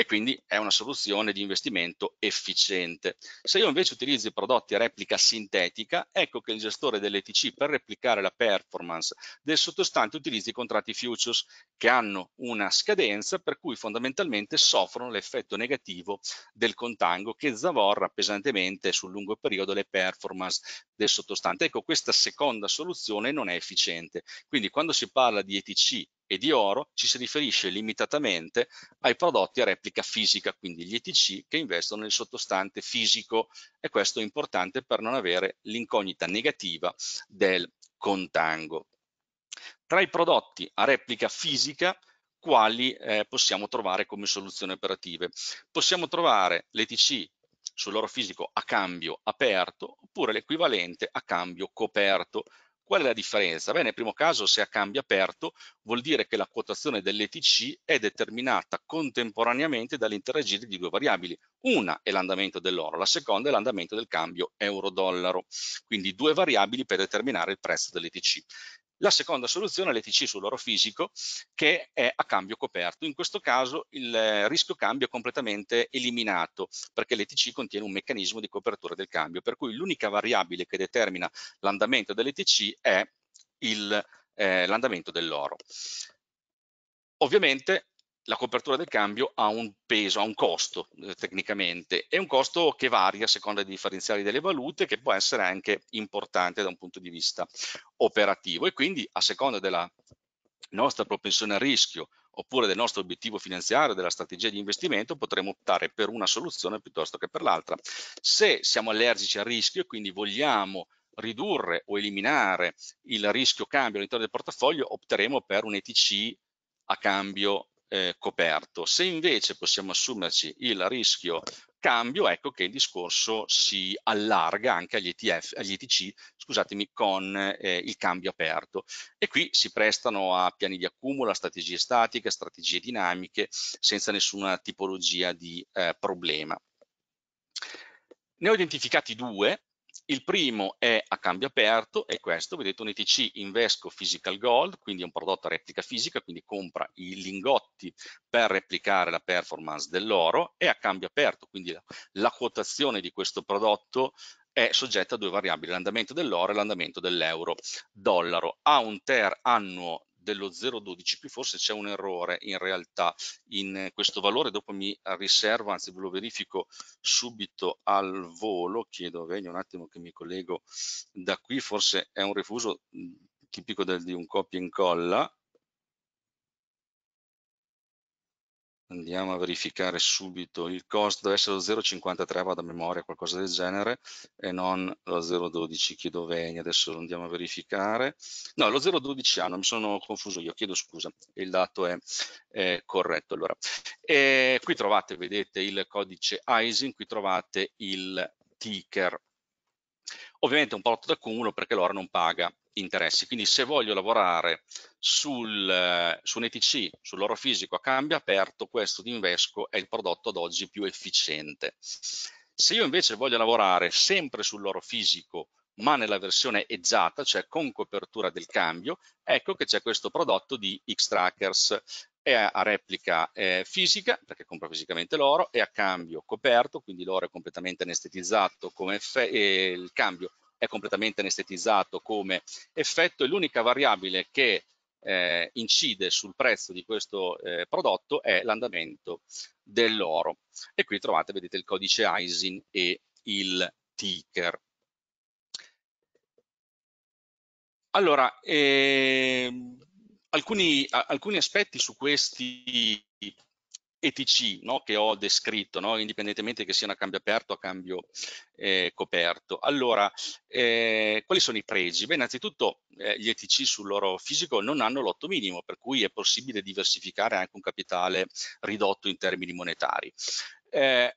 S1: e quindi è una soluzione di investimento efficiente. Se io invece utilizzo i prodotti a replica sintetica, ecco che il gestore dell'ETC per replicare la performance del sottostante utilizza i contratti futures che hanno una scadenza per cui fondamentalmente soffrono l'effetto negativo del contango che zavorra pesantemente sul lungo periodo le performance del sottostante. Ecco, questa seconda soluzione non è efficiente. Quindi quando si parla di ETC e di oro ci si riferisce limitatamente ai prodotti a replica fisica, quindi gli ETC che investono nel sottostante fisico e questo è importante per non avere l'incognita negativa del contango. Tra i prodotti a replica fisica quali eh, possiamo trovare come soluzioni operative? Possiamo trovare l'ETC sull'oro fisico a cambio aperto oppure l'equivalente a cambio coperto Qual è la differenza? Beh, nel primo caso se a cambio aperto vuol dire che la quotazione dell'ETC è determinata contemporaneamente dall'interagire di due variabili. Una è l'andamento dell'oro, la seconda è l'andamento del cambio euro-dollaro. Quindi due variabili per determinare il prezzo dell'ETC. La seconda soluzione è l'ETC sull'oro fisico che è a cambio coperto. In questo caso il eh, rischio cambio è completamente eliminato perché l'ETC contiene un meccanismo di copertura del cambio, per cui l'unica variabile che determina l'andamento dell'ETC è eh, l'andamento eh, dell'oro. Ovviamente la copertura del cambio ha un peso, ha un costo eh, tecnicamente, è un costo che varia a seconda dei differenziali delle valute, che può essere anche importante da un punto di vista operativo e quindi a seconda della nostra propensione al rischio oppure del nostro obiettivo finanziario, della strategia di investimento, potremo optare per una soluzione piuttosto che per l'altra. Se siamo allergici al rischio e quindi vogliamo ridurre o eliminare il rischio cambio all'interno del portafoglio, opteremo per un ETC a cambio eh, coperto. Se invece possiamo assumerci il rischio cambio, ecco che il discorso si allarga anche agli, ETF, agli ETC scusatemi, con eh, il cambio aperto. E qui si prestano a piani di accumulo, a strategie statiche, strategie dinamiche, senza nessuna tipologia di eh, problema. Ne ho identificati due, il primo è a cambio aperto, è questo, vedete un ETC Invesco Physical Gold, quindi è un prodotto a replica fisica, quindi compra i lingotti per replicare la performance dell'oro, è a cambio aperto, quindi la, la quotazione di questo prodotto è soggetta a due variabili, l'andamento dell'oro e l'andamento dell'euro dollaro. Ha un TER annuo dello 0,12 qui forse c'è un errore in realtà in eh, questo valore dopo mi riservo anzi ve lo verifico subito al volo chiedo a Vegno un attimo che mi collego da qui forse è un rifuso mm, tipico del, di un copia e incolla andiamo a verificare subito il costo, deve essere lo 0,53, vado a memoria, qualcosa del genere, e non lo 0,12, chiedo venia, adesso lo andiamo a verificare. No, lo 0,12 hanno, mi sono confuso io, chiedo scusa, il dato è, è corretto. Allora, e qui trovate, vedete, il codice ISIN, qui trovate il ticker. Ovviamente è un prodotto d'accumulo perché l'ora non paga interessi. Quindi se voglio lavorare sul, eh, su un ETC, sull'oro fisico a cambio aperto, questo di Invesco è il prodotto ad oggi più efficiente. Se io invece voglio lavorare sempre sull'oro fisico, ma nella versione eggiata, cioè con copertura del cambio, ecco che c'è questo prodotto di X-Trackers. È a replica eh, fisica, perché compra fisicamente l'oro, è a cambio coperto, quindi l'oro è completamente anestetizzato come e eh, il cambio è completamente anestetizzato come effetto e l'unica variabile che eh, incide sul prezzo di questo eh, prodotto è l'andamento dell'oro. E qui trovate, vedete, il codice ISIN e il ticker. Allora, eh, alcuni, alcuni aspetti su questi ETC no? che ho descritto, no? indipendentemente che siano a cambio aperto o a cambio eh, coperto. Allora, eh, quali sono i pregi? Beh, innanzitutto eh, gli ETC sul loro fisico non hanno lotto minimo, per cui è possibile diversificare anche un capitale ridotto in termini monetari. Eh,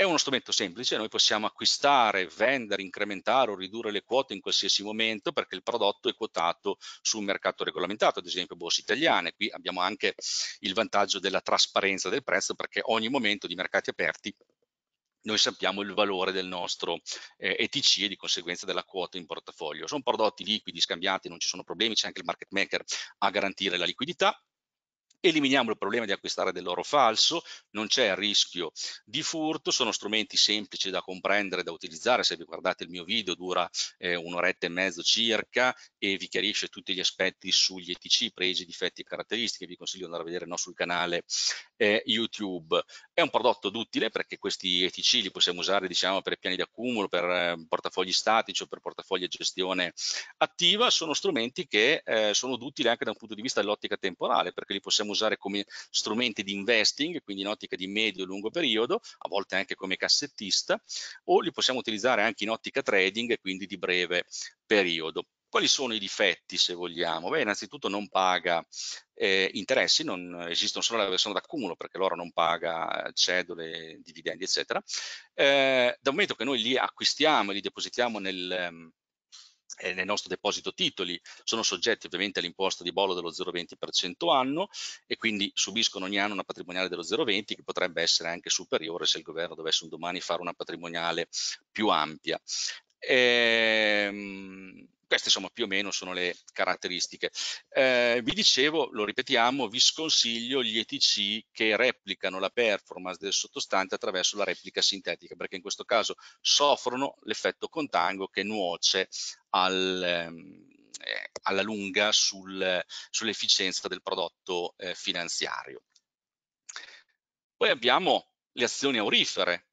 S1: è uno strumento semplice, noi possiamo acquistare, vendere, incrementare o ridurre le quote in qualsiasi momento perché il prodotto è quotato su un mercato regolamentato, ad esempio borse italiane. Qui abbiamo anche il vantaggio della trasparenza del prezzo perché ogni momento di mercati aperti noi sappiamo il valore del nostro eh, ETC e di conseguenza della quota in portafoglio. Sono prodotti liquidi, scambiati, non ci sono problemi, c'è anche il market maker a garantire la liquidità Eliminiamo il problema di acquistare dell'oro falso, non c'è il rischio di furto, sono strumenti semplici da comprendere, da utilizzare, se vi guardate il mio video dura eh, un'oretta e mezzo circa e vi chiarisce tutti gli aspetti sugli ETC, pregi, difetti e caratteristiche, vi consiglio di andare a vedere no, sul canale eh, YouTube. È un prodotto d'utile perché questi ETC li possiamo usare diciamo, per piani di accumulo, per eh, portafogli statici o per portafogli a gestione attiva, sono strumenti che eh, sono d'utile anche da un punto di vista dell'ottica temporale perché li possiamo possiamo usare come strumenti di investing, quindi in ottica di medio e lungo periodo, a volte anche come cassettista, o li possiamo utilizzare anche in ottica trading, quindi di breve periodo. Quali sono i difetti, se vogliamo? Beh, innanzitutto non paga eh, interessi, non esistono solo la versione d'accumulo perché l'oro non paga eh, cedole, dividendi, eccetera. Eh, dal momento che noi li acquistiamo e li depositiamo nel, ehm, eh, nel nostro deposito titoli sono soggetti ovviamente all'imposta di bollo dello 0,20% anno e quindi subiscono ogni anno una patrimoniale dello 0,20 che potrebbe essere anche superiore se il governo dovesse un domani fare una patrimoniale più ampia. Ehm, queste insomma più o meno sono le caratteristiche. Eh, vi dicevo, lo ripetiamo, vi sconsiglio gli ETC che replicano la performance del sottostante attraverso la replica sintetica, perché in questo caso soffrono l'effetto contango che nuoce al, ehm, eh, alla lunga sul, sull'efficienza del prodotto eh, finanziario. Poi abbiamo le azioni aurifere,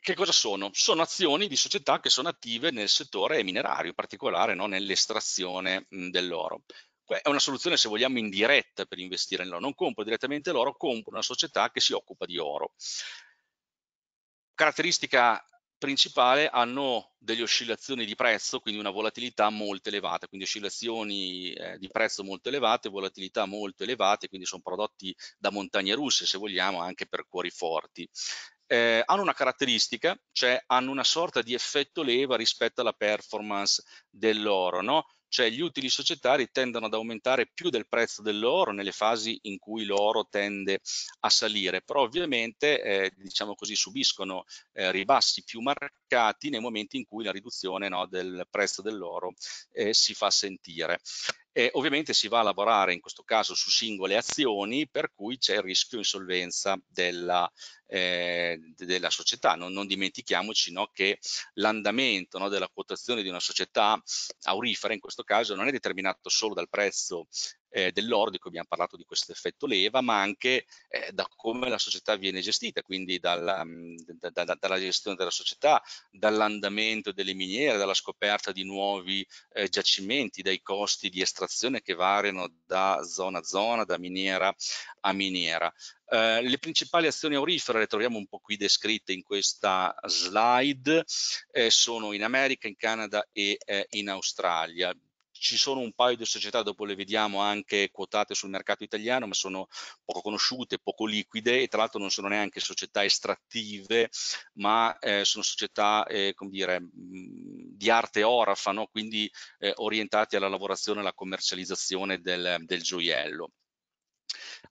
S1: che cosa sono? Sono azioni di società che sono attive nel settore minerario, in particolare no? nell'estrazione dell'oro. È una soluzione, se vogliamo, indiretta per investire nell'oro. Non compro direttamente l'oro, compro una società che si occupa di oro. Caratteristica principale hanno delle oscillazioni di prezzo, quindi una volatilità molto elevata, quindi oscillazioni eh, di prezzo molto elevate, volatilità molto elevate, quindi sono prodotti da montagne russe, se vogliamo, anche per cuori forti eh, hanno una caratteristica, cioè hanno una sorta di effetto leva rispetto alla performance dell'oro, no? cioè gli utili societari tendono ad aumentare più del prezzo dell'oro nelle fasi in cui l'oro tende a salire, però ovviamente eh, diciamo così, subiscono eh, ribassi più marcati nei momenti in cui la riduzione no, del prezzo dell'oro eh, si fa sentire. E ovviamente si va a lavorare in questo caso su singole azioni per cui c'è il rischio insolvenza della, eh, della società. Non, non dimentichiamoci no, che l'andamento no, della quotazione di una società aurifera in questo caso non è determinato solo dal prezzo eh, dell'oro, di cui abbiamo parlato di questo effetto leva, ma anche eh, da come la società viene gestita, quindi dalla, mm, da, da, dalla gestione della società, dall'andamento delle miniere, dalla scoperta di nuovi eh, giacimenti, dai costi di estrazione che variano da zona a zona, da miniera a miniera. Eh, le principali azioni aurifere le troviamo un po' qui descritte in questa slide, eh, sono in America, in Canada e eh, in Australia ci sono un paio di società, dopo le vediamo anche quotate sul mercato italiano, ma sono poco conosciute, poco liquide e tra l'altro non sono neanche società estrattive, ma eh, sono società eh, come dire, mm, di arte orafano, quindi eh, orientate alla lavorazione e alla commercializzazione del, del gioiello.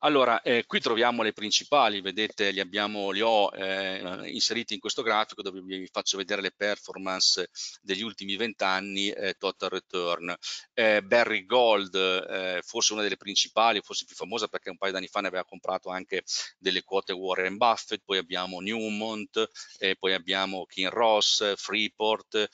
S1: Allora, eh, qui troviamo le principali, vedete, li, abbiamo, li ho eh, inseriti in questo grafico dove vi faccio vedere le performance degli ultimi vent'anni, eh, total return. Eh, Barry Gold, eh, forse una delle principali, forse più famosa perché un paio di anni fa ne aveva comprato anche delle quote Warren Buffett, poi abbiamo Newmont, eh, poi abbiamo King Ross, Freeport,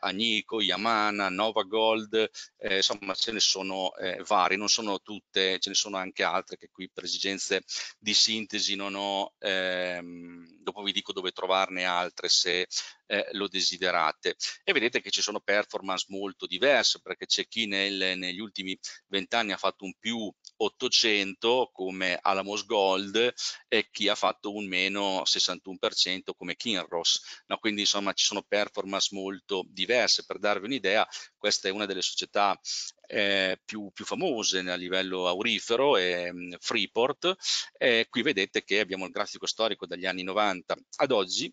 S1: Anico, Yamana, Nova Gold, insomma ce ne sono eh, vari, non sono tutte, ce ne sono anche altre che qui qui per esigenze di sintesi non ho, ehm, dopo vi dico dove trovarne altre se eh, lo desiderate. E vedete che ci sono performance molto diverse perché c'è chi nel, negli ultimi vent'anni ha fatto un più 800 come Alamos Gold e chi ha fatto un meno 61% come Kinross. No, quindi insomma ci sono performance molto diverse. Per darvi un'idea, questa è una delle società eh, più, più, famose a livello aurifero, eh, Freeport. Eh, qui vedete che abbiamo il grafico storico dagli anni 90 ad oggi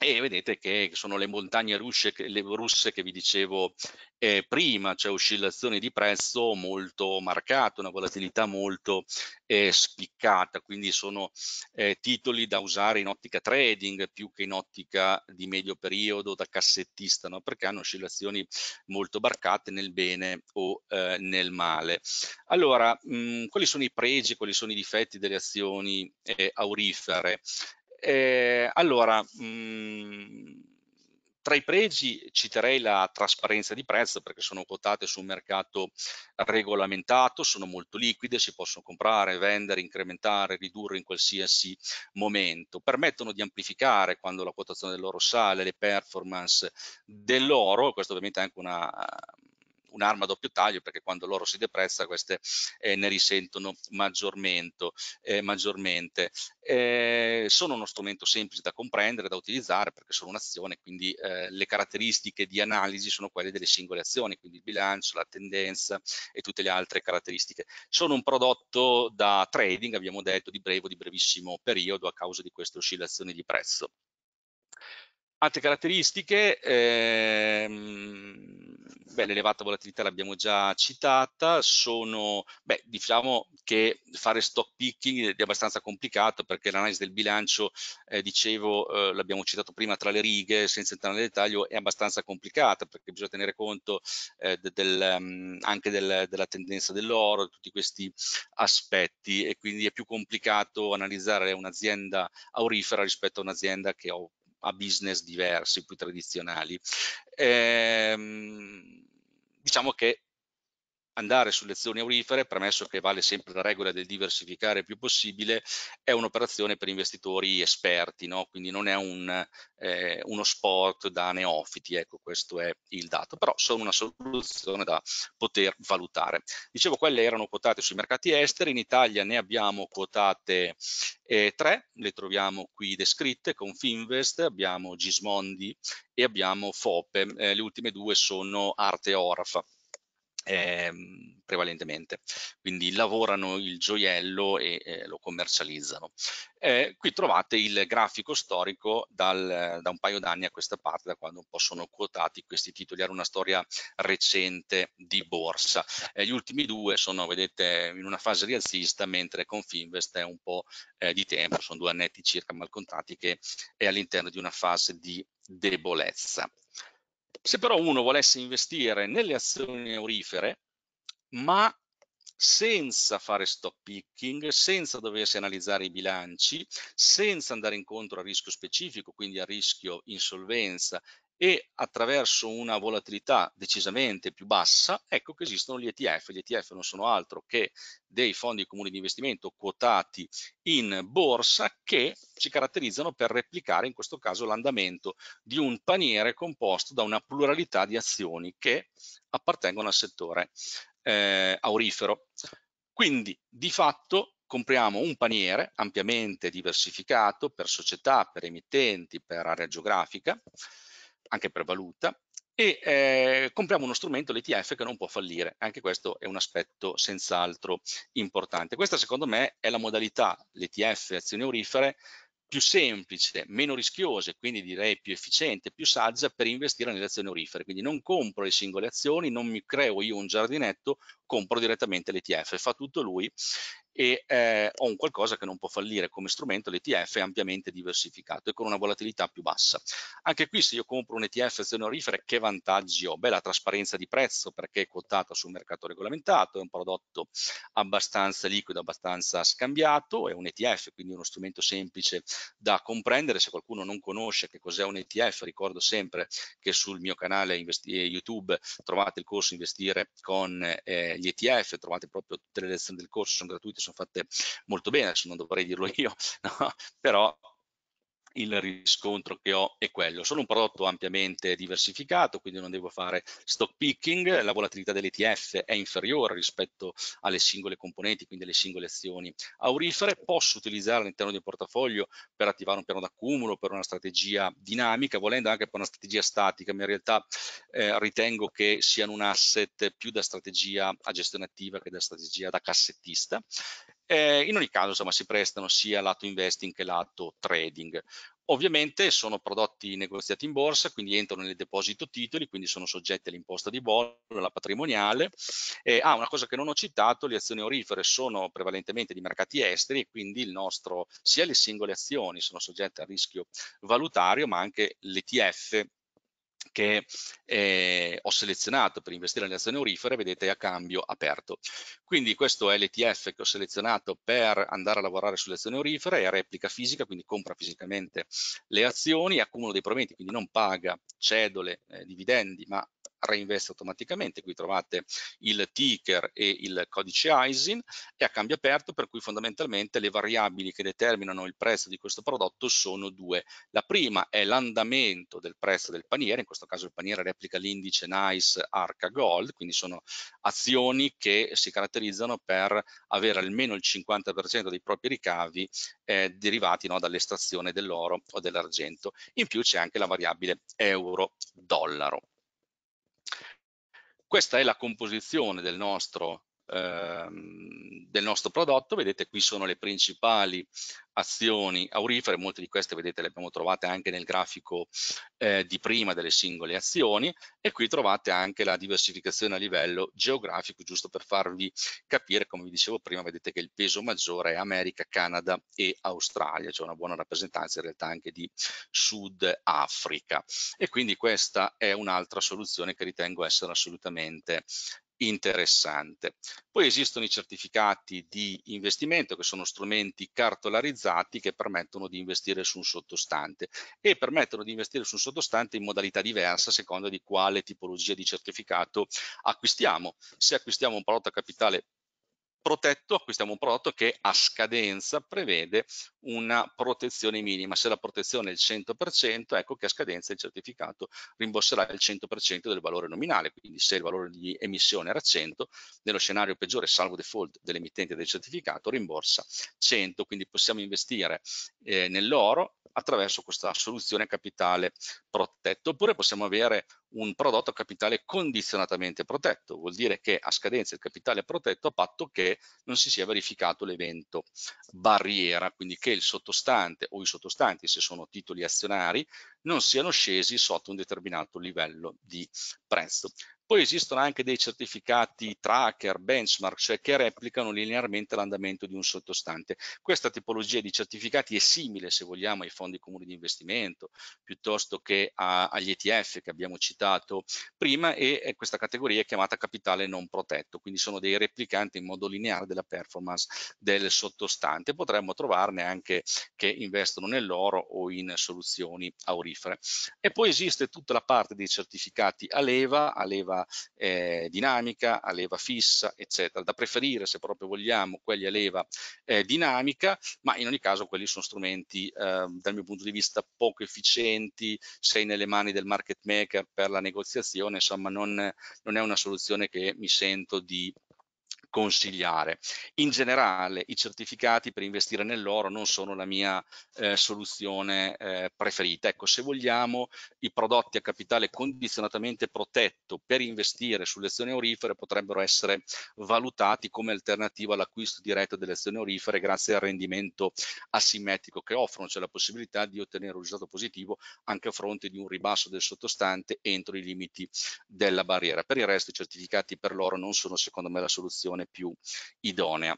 S1: e vedete che sono le montagne russe, le russe che vi dicevo eh, prima, cioè oscillazioni di prezzo molto marcate, una volatilità molto eh, spiccata, quindi sono eh, titoli da usare in ottica trading più che in ottica di medio periodo da cassettista, no? perché hanno oscillazioni molto barcate nel bene o eh, nel male. Allora, mh, quali sono i pregi, quali sono i difetti delle azioni eh, aurifere? Eh, allora, mh, mm, tra i pregi citerei la trasparenza di prezzo perché sono quotate su un mercato regolamentato, sono molto liquide, si possono comprare, vendere, incrementare, ridurre in qualsiasi momento. Permettono di amplificare quando la quotazione dell'oro sale le performance dell'oro, questo ovviamente è anche una un'arma a doppio taglio perché quando l'oro si deprezza queste eh, ne risentono maggiormente. Eh, maggiormente. Eh, sono uno strumento semplice da comprendere, da utilizzare perché sono un'azione, quindi eh, le caratteristiche di analisi sono quelle delle singole azioni, quindi il bilancio, la tendenza e tutte le altre caratteristiche. Sono un prodotto da trading, abbiamo detto, di breve o di brevissimo periodo a causa di queste oscillazioni di prezzo. Altre caratteristiche, ehm, beh, l'elevata volatilità l'abbiamo già citata, sono, beh, diciamo che fare stock picking è abbastanza complicato perché l'analisi del bilancio, eh, dicevo, eh, l'abbiamo citato prima tra le righe, senza entrare nel dettaglio, è abbastanza complicata perché bisogna tenere conto eh, del, mm, anche del, della tendenza dell'oro, di tutti questi aspetti e quindi è più complicato analizzare un'azienda aurifera rispetto a un'azienda che ha a business diversi, più tradizionali ehm, diciamo che andare sulle zone aurifere, premesso che vale sempre la regola del diversificare il più possibile, è un'operazione per investitori esperti, no? quindi non è un, eh, uno sport da neofiti, ecco questo è il dato, però sono una soluzione da poter valutare. Dicevo, quelle erano quotate sui mercati esteri, in Italia ne abbiamo quotate eh, tre, le troviamo qui descritte, con Finvest, abbiamo Gismondi e abbiamo Fope, eh, le ultime due sono Arte e Ehm, prevalentemente. Quindi lavorano il gioiello e eh, lo commercializzano. Eh, qui trovate il grafico storico dal, da un paio d'anni a questa parte, da quando un po' sono quotati questi titoli. Era una storia recente di borsa. Eh, gli ultimi due sono, vedete, in una fase rialzista, mentre Confinvest è un po' eh, di tempo, sono due annetti circa malcontati, che è all'interno di una fase di debolezza. Se però uno volesse investire nelle azioni eurifere, ma senza fare stop picking, senza doversi analizzare i bilanci, senza andare incontro a rischio specifico, quindi a rischio insolvenza e attraverso una volatilità decisamente più bassa, ecco che esistono gli ETF. Gli ETF non sono altro che dei fondi comuni di investimento quotati in borsa che si caratterizzano per replicare in questo caso l'andamento di un paniere composto da una pluralità di azioni che appartengono al settore eh, aurifero. Quindi di fatto compriamo un paniere ampiamente diversificato per società, per emittenti, per area geografica, anche per valuta, e eh, compriamo uno strumento, l'ETF, che non può fallire. Anche questo è un aspetto senz'altro importante. Questa secondo me è la modalità, l'ETF, azioni orifere più semplice, meno rischiose, quindi direi più efficiente, più saggia per investire nelle azioni orifere. Quindi non compro le singole azioni, non mi creo io un giardinetto, compro direttamente l'ETF, fa tutto lui e eh, ho un qualcosa che non può fallire come strumento, l'ETF è ampiamente diversificato e con una volatilità più bassa. Anche qui se io compro un ETF azione orifere che vantaggi ho? Beh la trasparenza di prezzo perché è quotata sul mercato regolamentato, è un prodotto abbastanza liquido, abbastanza scambiato, è un ETF quindi uno strumento semplice da comprendere, se qualcuno non conosce che cos'è un ETF ricordo sempre che sul mio canale eh, YouTube trovate il corso investire con eh, gli ETF, trovate proprio tutte le lezioni del corso, sono gratuite, sono fatte molto bene, adesso non dovrei dirlo io, no? però il riscontro che ho è quello. Sono un prodotto ampiamente diversificato, quindi non devo fare stock picking, la volatilità dell'ETF è inferiore rispetto alle singole componenti, quindi alle singole azioni aurifere. Posso utilizzare all'interno di un portafoglio per attivare un piano d'accumulo, per una strategia dinamica, volendo anche per una strategia statica, ma in realtà eh, ritengo che siano un asset più da strategia a gestione attiva che da strategia da cassettista. Eh, in ogni caso insomma, si prestano sia lato investing che lato trading. Ovviamente sono prodotti negoziati in borsa, quindi entrano nel deposito titoli, quindi sono soggetti all'imposta di bollo, alla patrimoniale. Eh, ah, una cosa che non ho citato, le azioni orifere sono prevalentemente di mercati esteri e quindi il nostro, sia le singole azioni sono soggette a rischio valutario, ma anche l'ETF che eh, ho selezionato per investire nelle azioni aurifere, vedete a cambio aperto. Quindi questo è l'ETF che ho selezionato per andare a lavorare sulle azioni aurifere, è replica fisica, quindi compra fisicamente le azioni, accumulo dei proventi, quindi non paga cedole, eh, dividendi, ma reinvest automaticamente. Qui trovate il ticker e il codice ISIN e a cambio aperto per cui fondamentalmente le variabili che determinano il prezzo di questo prodotto sono due. La prima è l'andamento del prezzo del paniere, in questo caso il paniere replica l'indice NICE Arca Gold, quindi sono azioni che si caratterizzano per avere almeno il 50% dei propri ricavi eh, derivati no, dall'estrazione dell'oro o dell'argento. In più c'è anche la variabile euro-dollaro. Questa è la composizione del nostro Ehm, del nostro prodotto. Vedete qui sono le principali azioni aurifere, molte di queste vedete le abbiamo trovate anche nel grafico eh, di prima delle singole azioni e qui trovate anche la diversificazione a livello geografico, giusto per farvi capire, come vi dicevo prima, vedete che il peso maggiore è America, Canada e Australia, c'è cioè una buona rappresentanza in realtà anche di Sud Africa e quindi questa è un'altra soluzione che ritengo essere assolutamente interessante. Poi esistono i certificati di investimento che sono strumenti cartolarizzati che permettono di investire su un sottostante e permettono di investire su un sottostante in modalità diversa a seconda di quale tipologia di certificato acquistiamo. Se acquistiamo un prodotto a capitale protetto, acquistiamo un prodotto che a scadenza prevede una protezione minima. Se la protezione è il 100%, ecco che a scadenza il certificato rimborserà il 100% del valore nominale. Quindi se il valore di emissione era 100, nello scenario peggiore, salvo default dell'emittente del certificato, rimborsa 100. Quindi possiamo investire eh, nell'oro attraverso questa soluzione capitale protetto. Oppure possiamo avere un prodotto a capitale condizionatamente protetto, vuol dire che a scadenza il capitale è protetto a patto che non si sia verificato l'evento barriera, quindi che il sottostante o i sottostanti, se sono titoli azionari, non siano scesi sotto un determinato livello di prezzo. Poi esistono anche dei certificati tracker, benchmark, cioè che replicano linearmente l'andamento di un sottostante. Questa tipologia di certificati è simile, se vogliamo, ai fondi comuni di investimento, piuttosto che a, agli ETF che abbiamo citato prima e, questa categoria è chiamata capitale non protetto, quindi sono dei replicanti in modo lineare della performance del sottostante. Potremmo trovarne anche che investono nell'oro o in soluzioni aurifere. E poi esiste tutta la parte dei certificati a leva, a leva eh, dinamica, a leva fissa, eccetera. Da preferire, se proprio vogliamo, quelli a leva eh, dinamica, ma in ogni caso quelli sono strumenti, ehm, dal mio punto di vista, poco efficienti, sei nelle mani del market maker per la negoziazione, insomma non, non è una soluzione che mi sento di consigliare. In generale i certificati per investire nell'oro non sono la mia eh, soluzione eh, preferita. Ecco, se vogliamo i prodotti a capitale condizionatamente protetto per investire sulle azioni orifere potrebbero essere valutati come alternativa all'acquisto diretto delle azioni orifere grazie al rendimento asimmetrico che offrono, cioè la possibilità di ottenere un risultato positivo anche a fronte di un ribasso del sottostante entro i limiti della barriera. Per il resto i certificati per l'oro non sono secondo me la soluzione più idonea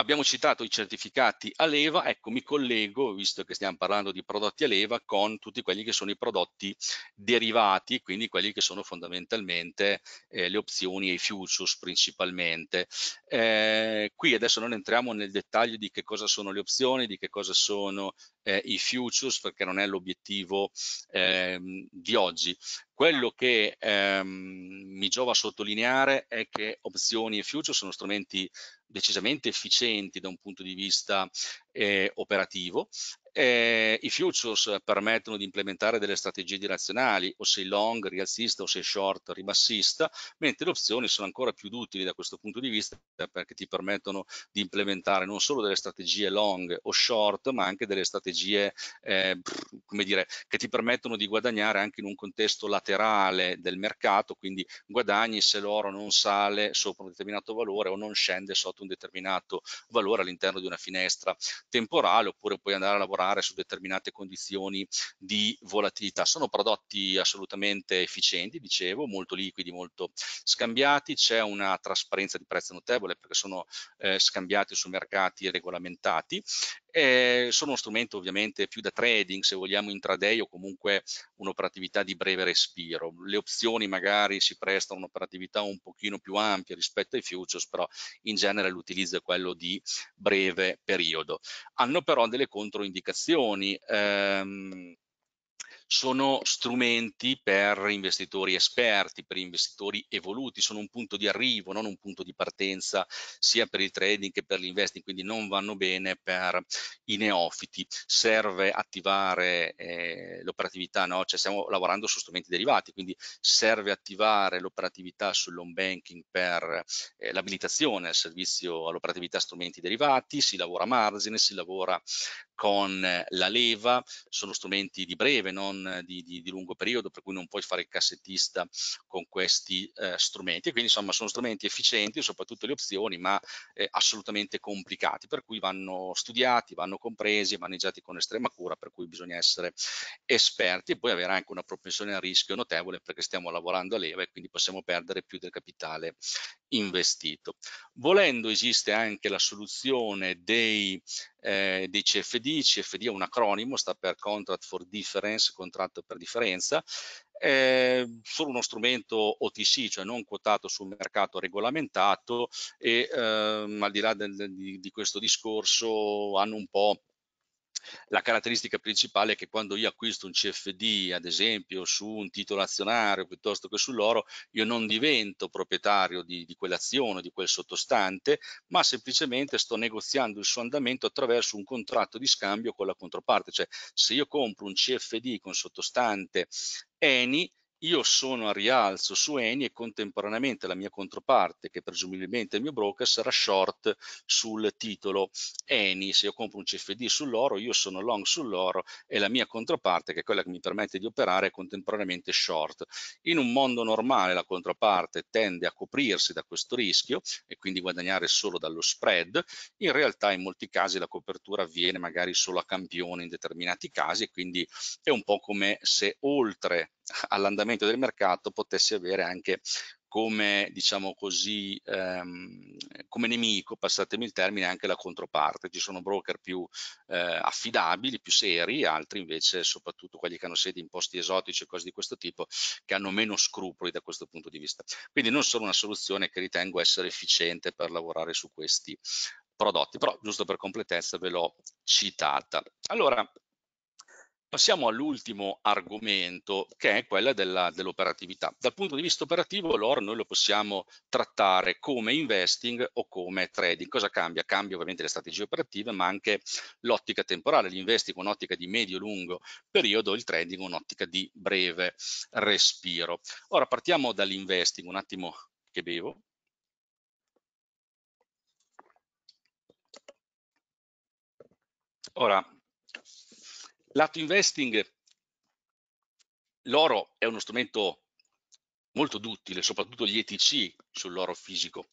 S1: abbiamo citato i certificati a leva, ecco mi collego, visto che stiamo parlando di prodotti a leva, con tutti quelli che sono i prodotti derivati, quindi quelli che sono fondamentalmente eh, le opzioni e i futures principalmente. Eh, qui adesso non entriamo nel dettaglio di che cosa sono le opzioni, di che cosa sono eh, i futures, perché non è l'obiettivo ehm, di oggi. Quello che ehm, mi giova a sottolineare è che opzioni e futures sono strumenti decisamente efficienti da un punto di vista eh, operativo eh, I futures permettono di implementare delle strategie direzionali, o se long rialzista o se short ribassista, mentre le opzioni sono ancora più utili da questo punto di vista perché ti permettono di implementare non solo delle strategie long o short, ma anche delle strategie eh, come dire, che ti permettono di guadagnare anche in un contesto laterale del mercato, quindi guadagni se l'oro non sale sopra un determinato valore o non scende sotto un determinato valore all'interno di una finestra temporale, oppure puoi andare a lavorare lavorare su determinate condizioni di volatilità. Sono prodotti assolutamente efficienti, dicevo, molto liquidi, molto scambiati, c'è una trasparenza di prezzo notevole perché sono eh, scambiati su mercati regolamentati eh, sono uno strumento ovviamente più da trading, se vogliamo intraday o comunque un'operatività di breve respiro. Le opzioni magari si prestano a un'operatività un pochino più ampia rispetto ai futures, però in genere l'utilizzo è quello di breve periodo. Hanno però delle controindicazioni. Eh, sono strumenti per investitori esperti, per investitori evoluti, sono un punto di arrivo, non un punto di partenza sia per il trading che per l'investing, quindi non vanno bene per i neofiti. Serve attivare eh, l'operatività, no? cioè stiamo lavorando su strumenti derivati, quindi serve attivare l'operatività sull'home banking per eh, l'abilitazione al servizio all'operatività strumenti derivati, si lavora a margine, si lavora con la leva, sono strumenti di breve, non non eh, di, di, di, lungo periodo, per cui non puoi fare il cassettista con questi eh, strumenti. Quindi insomma sono strumenti efficienti, soprattutto le opzioni, ma eh, assolutamente complicati, per cui vanno studiati, vanno compresi, maneggiati con estrema cura, per cui bisogna essere esperti e poi avere anche una propensione a rischio notevole perché stiamo lavorando a leva e quindi possiamo perdere più del capitale investito. Volendo esiste anche la soluzione dei, eh, dei CFD, CFD è un acronimo, sta per Contract for Difference, contratto per differenza, eh, solo uno strumento OTC, cioè non quotato sul mercato regolamentato e ehm, al di là del, di, di questo discorso hanno un po' la caratteristica principale è che quando io acquisto un CFD, ad esempio, su un titolo azionario piuttosto che sull'oro, io non divento proprietario di, di quell'azione, di quel sottostante, ma semplicemente sto negoziando il suo andamento attraverso un contratto di scambio con la controparte. Cioè, se io compro un CFD con sottostante ENI, io sono a rialzo su Eni e contemporaneamente la mia controparte, che presumibilmente è il mio broker, sarà short sul titolo Eni. Se io compro un CFD sull'oro, io sono long sull'oro e la mia controparte, che è quella che mi permette di operare, è contemporaneamente short. In un mondo normale la controparte tende a coprirsi da questo rischio e quindi guadagnare solo dallo spread. In realtà in molti casi la copertura avviene magari solo a campione in determinati casi e quindi è un po' come se oltre all'andamento del mercato potesse avere anche come, diciamo così, ehm, come nemico, passatemi il termine, anche la controparte. Ci sono broker più eh, affidabili, più seri, altri invece, soprattutto quelli che hanno sedi in posti esotici e cose di questo tipo, che hanno meno scrupoli da questo punto di vista. Quindi non sono una soluzione che ritengo essere efficiente per lavorare su questi prodotti, però giusto per completezza ve l'ho citata. Allora, Passiamo all'ultimo argomento che è quello dell'operatività. Dal punto di vista operativo l'oro noi lo possiamo trattare come investing o come trading. Cosa cambia? Cambia ovviamente le strategie operative ma anche l'ottica temporale. L'investing con un'ottica di medio-lungo periodo, il trading un'ottica di breve respiro. Ora partiamo dall'investing, un attimo che bevo. Ora, Lato investing, l'oro è uno strumento molto duttile, soprattutto gli ETC sull'oro fisico,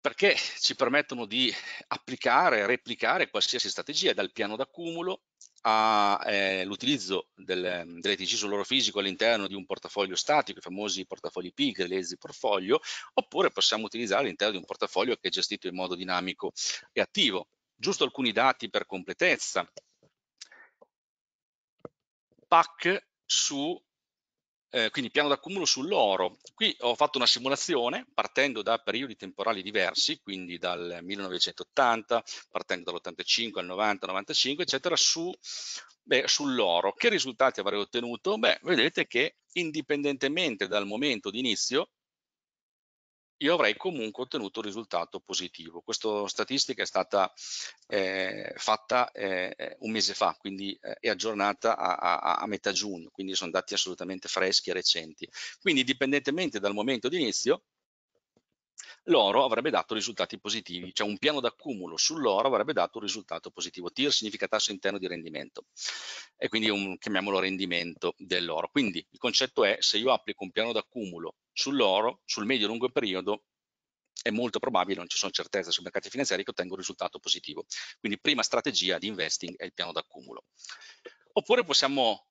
S1: perché ci permettono di applicare, replicare qualsiasi strategia, dal piano d'accumulo all'utilizzo eh, del, dell'ETC sull'oro fisico all'interno di un portafoglio statico, i famosi portafogli PIG, le ESI portfolio, oppure possiamo utilizzare all'interno di un portafoglio che è gestito in modo dinamico e attivo. Giusto alcuni dati per completezza pack su, eh, quindi piano d'accumulo sull'oro. Qui ho fatto una simulazione partendo da periodi temporali diversi, quindi dal 1980, partendo dall'85 al 90, 95, eccetera, su, sull'oro. Che risultati avrei ottenuto? Beh, vedete che indipendentemente dal momento di inizio, io avrei comunque ottenuto un risultato positivo. Questa statistica è stata eh, fatta eh, un mese fa, quindi eh, è aggiornata a, a, a, metà giugno, quindi sono dati assolutamente freschi e recenti. Quindi dipendentemente dal momento di inizio, l'oro avrebbe dato risultati positivi, cioè un piano d'accumulo sull'oro avrebbe dato un risultato positivo. TIR significa tasso interno di rendimento e quindi un, chiamiamolo rendimento dell'oro. Quindi il concetto è se io applico un piano d'accumulo sull'oro, sul medio e lungo periodo, è molto probabile, non ci sono certezze sui mercati finanziari, che ottengo un risultato positivo. Quindi prima strategia di investing è il piano d'accumulo. Oppure possiamo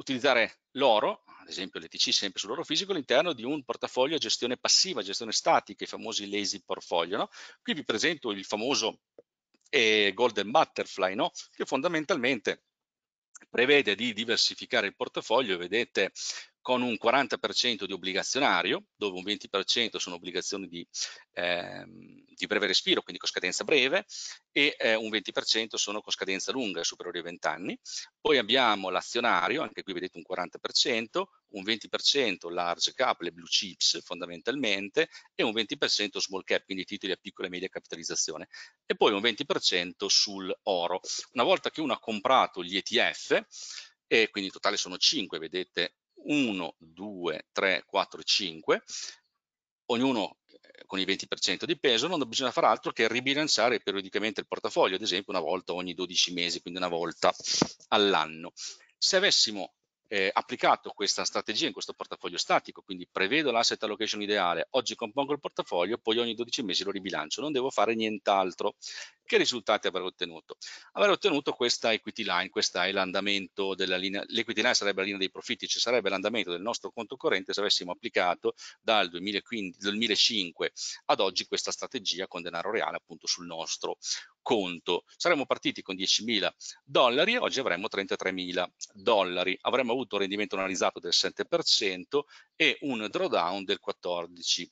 S1: utilizzare l'oro, ad esempio l'ETC sempre sull'oro fisico, all'interno di un portafoglio a gestione passiva, gestione statica, i famosi lazy portfolio. No? Qui vi presento il famoso eh, Golden Butterfly, no? che fondamentalmente prevede di diversificare il portafoglio, vedete con un 40% di obbligazionario, dove un 20% sono obbligazioni di, eh, di, breve respiro, quindi con scadenza breve, e eh, un 20% sono con scadenza lunga, superiori ai 20 anni. Poi abbiamo l'azionario, anche qui vedete un 40%, un 20% large cap, le blue chips fondamentalmente, e un 20% small cap, quindi titoli a piccola e media capitalizzazione, e poi un 20% sul oro. Una volta che uno ha comprato gli ETF, e quindi in totale sono 5, vedete 1, 2, 3, 4, 5, ognuno eh, con il 20% di peso, non bisogna fare altro che ribilanciare periodicamente il portafoglio, ad esempio una volta ogni 12 mesi, quindi una volta all'anno. Se avessimo eh, applicato questa strategia in questo portafoglio statico, quindi prevedo l'asset allocation ideale, oggi compongo il portafoglio, poi ogni 12 mesi lo ribilancio, non devo fare nient'altro. Che risultati avrei ottenuto? Avrei ottenuto questa equity line, questa è l'andamento della linea, l'equity line sarebbe la linea dei profitti, ci cioè sarebbe l'andamento del nostro conto corrente se avessimo applicato dal 2015, 2005 ad oggi questa strategia con denaro reale appunto sul nostro conto. Saremmo partiti con 10.000 dollari, oggi avremmo 33.000 dollari, avremmo avuto un rendimento analizzato del 7% e un drawdown del 14%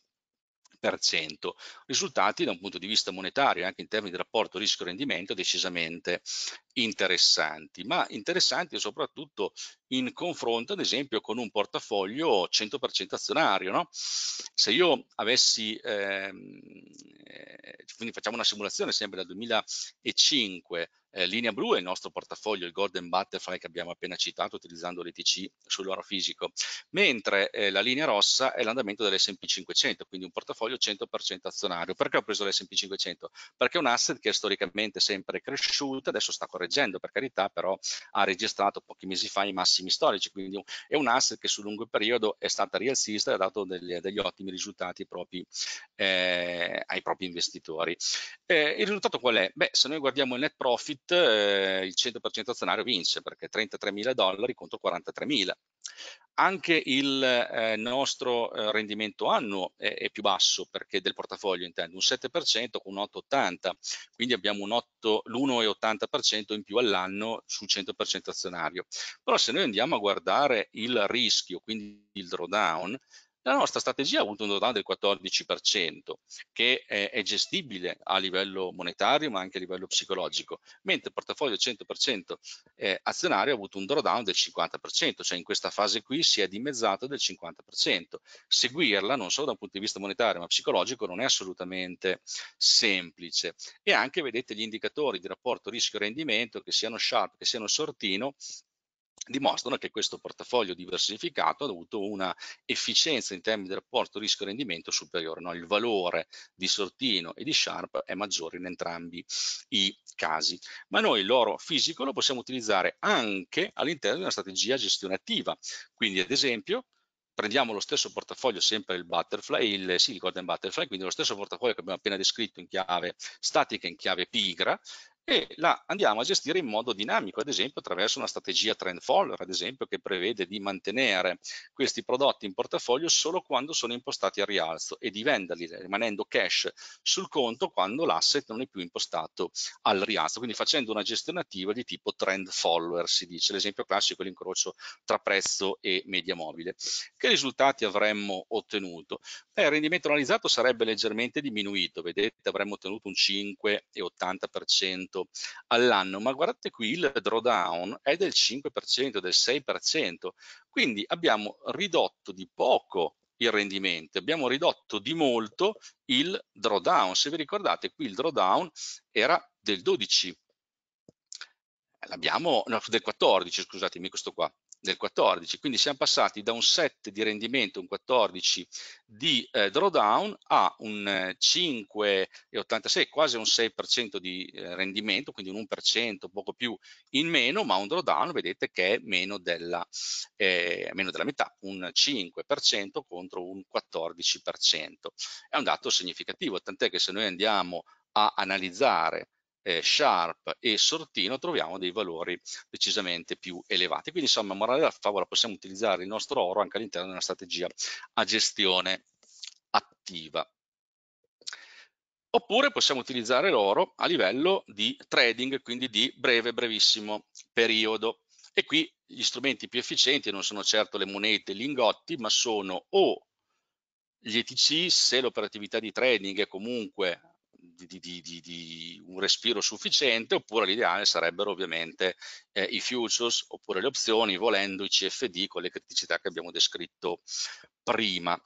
S1: risultati da un punto di vista monetario anche in termini di rapporto rischio-rendimento decisamente interessanti, ma interessanti soprattutto in confronto ad esempio con un portafoglio 100% azionario. No? Se io avessi, ehm, eh, quindi facciamo una simulazione sempre dal 2005 eh, linea blu è il nostro portafoglio, il Golden Butterfly che abbiamo appena citato utilizzando l'ETC sull'oro fisico, mentre eh, la linea rossa è l'andamento dell'S&P 500, quindi un portafoglio 100% azionario. Perché ho preso l'S&P 500? Perché è un asset che è storicamente sempre cresciuto, adesso sta correggendo per carità, però ha registrato pochi mesi fa i massimi storici, quindi è un asset che sul lungo periodo è stata rialzista e ha dato degli, degli ottimi risultati propri, eh, ai propri investitori. Eh, il risultato qual è? Beh, se noi guardiamo il net profit, Street eh, il 100% azionario vince perché 33.000 dollari contro 43.000. Anche il eh, nostro eh, rendimento annuo è, è, più basso perché del portafoglio intendo un 7% con un 8,80, quindi abbiamo l'1,80% in più all'anno sul 100% azionario. Però se noi andiamo a guardare il rischio, quindi il drawdown, la nostra strategia ha avuto un return del 14%, che è, è gestibile a livello monetario ma anche a livello psicologico, mentre il portafoglio 100% eh, azionario ha avuto un drawdown del 50%, cioè in questa fase qui si è dimezzato del 50%. Seguirla non solo da un punto di vista monetario ma psicologico non è assolutamente semplice e anche vedete gli indicatori di rapporto rischio-rendimento che siano Sharp, che siano Sortino, dimostrano che questo portafoglio diversificato ha avuto una efficienza in termini di rapporto rischio-rendimento superiore. No? Il valore di Sortino e di Sharp è maggiore in entrambi i casi. Ma noi l'oro fisico lo possiamo utilizzare anche all'interno di una strategia gestione attiva. Quindi ad esempio prendiamo lo stesso portafoglio, sempre il butterfly, il, sì, il golden butterfly, quindi lo stesso portafoglio che abbiamo appena descritto in chiave statica, in chiave pigra, e la andiamo a gestire in modo dinamico, ad esempio attraverso una strategia trend follower, ad esempio che prevede di mantenere questi prodotti in portafoglio solo quando sono impostati al rialzo e di venderli rimanendo cash sul conto quando l'asset non è più impostato al rialzo, quindi facendo una gestione attiva di tipo trend follower si dice, l'esempio classico è l'incrocio tra prezzo e media mobile. Che risultati avremmo ottenuto? Beh, il rendimento analizzato sarebbe leggermente diminuito, vedete avremmo ottenuto un 5,80% 100 all'anno, ma guardate qui il drawdown è del 5%, del 6%, quindi abbiamo ridotto di poco il rendimento, abbiamo ridotto di molto il drawdown, se vi ricordate qui il drawdown era del 12, l'abbiamo, no, del 14, scusatemi questo qua, del 14. Quindi siamo passati da un 7 di rendimento, un 14 di eh, drawdown a un 5,86, eh, quasi un 6% di eh, rendimento, quindi un 1%, poco più in meno, ma un drawdown vedete che è meno della, eh, meno della metà, un 5% contro un 14%. È un dato significativo, tant'è che se noi andiamo a analizzare eh, Sharp e Sortino troviamo dei valori decisamente più elevati. Quindi insomma, morale della favola, possiamo utilizzare il nostro oro anche all'interno di una strategia a gestione attiva. Oppure possiamo utilizzare l'oro a livello di trading, quindi di breve, brevissimo periodo. E qui gli strumenti più efficienti non sono certo le monete, gli ingotti, ma sono o gli ETC, se l'operatività di trading è comunque di, di, di, di, un respiro sufficiente, oppure l'ideale sarebbero ovviamente eh, i futures, oppure le opzioni, volendo i CFD con le criticità che abbiamo descritto prima.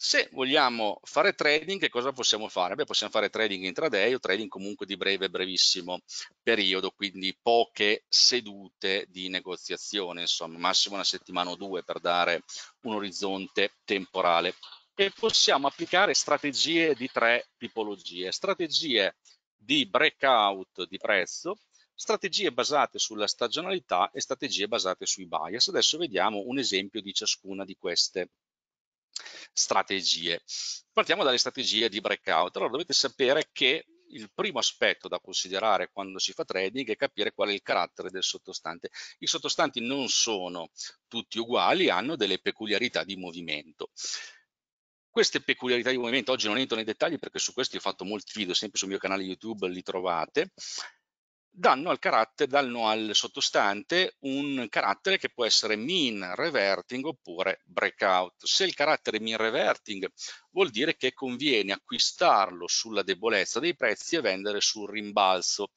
S1: Se vogliamo fare trading, che cosa possiamo fare? Beh, possiamo fare trading intraday o trading comunque di breve brevissimo periodo, quindi poche sedute di negoziazione, insomma, massimo una settimana o due per dare un orizzonte temporale e possiamo applicare strategie di tre tipologie. Strategie di breakout di prezzo, strategie basate sulla stagionalità e strategie basate sui bias. Adesso vediamo un esempio di ciascuna di queste strategie. Partiamo dalle strategie di breakout. Allora dovete sapere che il primo aspetto da considerare quando si fa trading è capire qual è il carattere del sottostante. I sottostanti non sono tutti uguali, hanno delle peculiarità di movimento. Queste peculiarità di movimento, oggi non entro nei dettagli perché su questi ho fatto molti video, sempre sul mio canale YouTube li trovate, danno al carattere, danno al sottostante un carattere che può essere mean reverting oppure breakout. Se il carattere mean reverting vuol dire che conviene acquistarlo sulla debolezza dei prezzi e vendere sul rimbalzo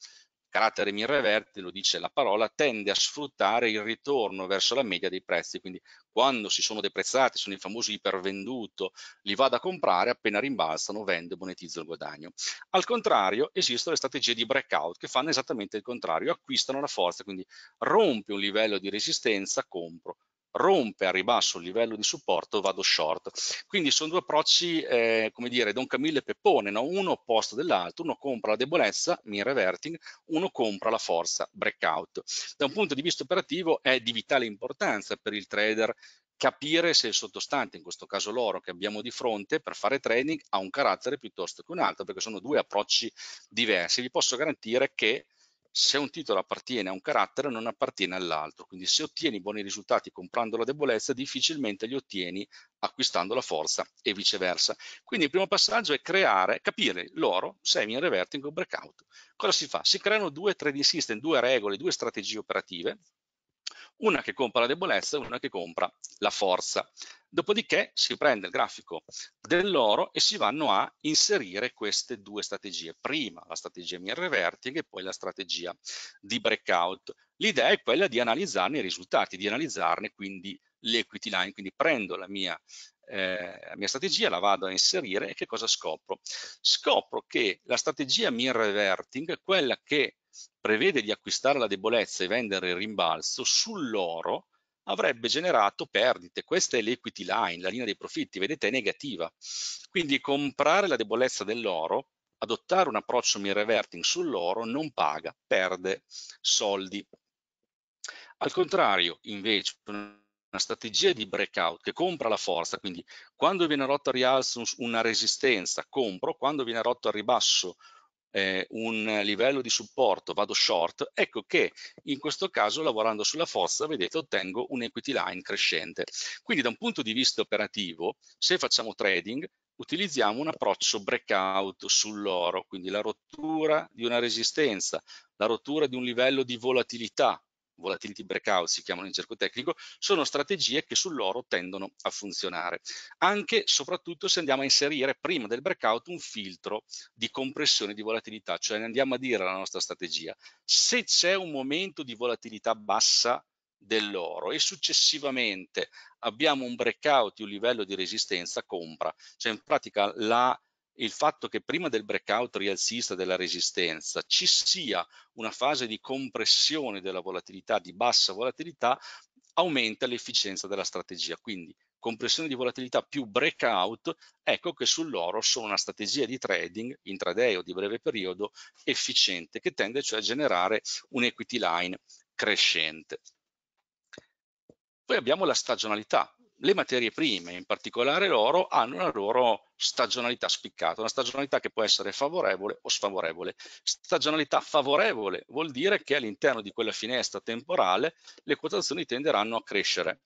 S1: carattere mirreverte, lo dice la parola, tende a sfruttare il ritorno verso la media dei prezzi, quindi quando si sono deprezzati, sono i famosi ipervenduto, li vado a comprare, appena rimbalzano vendo e monetizzo il guadagno. Al contrario esistono le strategie di breakout che fanno esattamente il contrario, acquistano la forza, quindi rompi un livello di resistenza, compro, rompe a ribasso il livello di supporto vado short. Quindi sono due approcci, eh, come dire, Don Camillo e Peppone, no? uno opposto dell'altro, uno compra la debolezza, mean reverting, uno compra la forza, breakout. Da un punto di vista operativo è di vitale importanza per il trader capire se il sottostante, in questo caso l'oro che abbiamo di fronte per fare trading, ha un carattere piuttosto che un altro, perché sono due approcci diversi. Vi posso garantire che se un titolo appartiene a un carattere non appartiene all'altro, quindi se ottieni buoni risultati comprando la debolezza difficilmente li ottieni acquistando la forza e viceversa. Quindi il primo passaggio è creare, capire l'oro, semi, reverting o breakout. Cosa si fa? Si creano due trading system, due regole, due strategie operative una che compra la debolezza e una che compra la forza. Dopodiché si prende il grafico dell'oro e si vanno a inserire queste due strategie, prima la strategia MIR Verting e poi la strategia di breakout. L'idea è quella di analizzarne i risultati, di analizzarne quindi l'equity line, quindi prendo la mia, eh, la mia strategia, la vado a inserire e che cosa scopro? Scopro che la strategia mirror reverting, quella che prevede di acquistare la debolezza e vendere il rimbalzo, sull'oro avrebbe generato perdite. Questa è l'equity line, la linea dei profitti, vedete è negativa. Quindi comprare la debolezza dell'oro, adottare un approccio mirror reverting sull'oro non paga, perde soldi. Al contrario, invece, una strategia di breakout che compra la forza, quindi quando viene rotto a rialzo una resistenza compro, quando viene rotto a ribasso eh, un livello di supporto, vado short, ecco che in questo caso lavorando sulla forza, vedete, ottengo un equity line crescente. Quindi da un punto di vista operativo, se facciamo trading, utilizziamo un approccio breakout sull'oro, quindi la rottura di una resistenza, la rottura di un livello di volatilità, volatility breakout si chiamano in cerco tecnico, sono strategie che sull'oro tendono a funzionare. Anche e soprattutto se andiamo a inserire prima del breakout un filtro di compressione di volatilità, cioè andiamo a dire alla nostra strategia, se c'è un momento di volatilità bassa dell'oro e successivamente abbiamo un breakout di un livello di resistenza, compra. Cioè in pratica la il fatto che prima del breakout rialzista della resistenza ci sia una fase di compressione della volatilità, di bassa volatilità, aumenta l'efficienza della strategia. Quindi compressione di volatilità più breakout, ecco che sull'oro sono una strategia di trading intraday o di breve periodo efficiente che tende cioè a generare un equity line crescente. Poi abbiamo la stagionalità, le materie prime, in particolare l'oro, hanno una loro stagionalità spiccata, una stagionalità che può essere favorevole o sfavorevole. Stagionalità favorevole vuol dire che all'interno di quella finestra temporale le quotazioni tenderanno a crescere.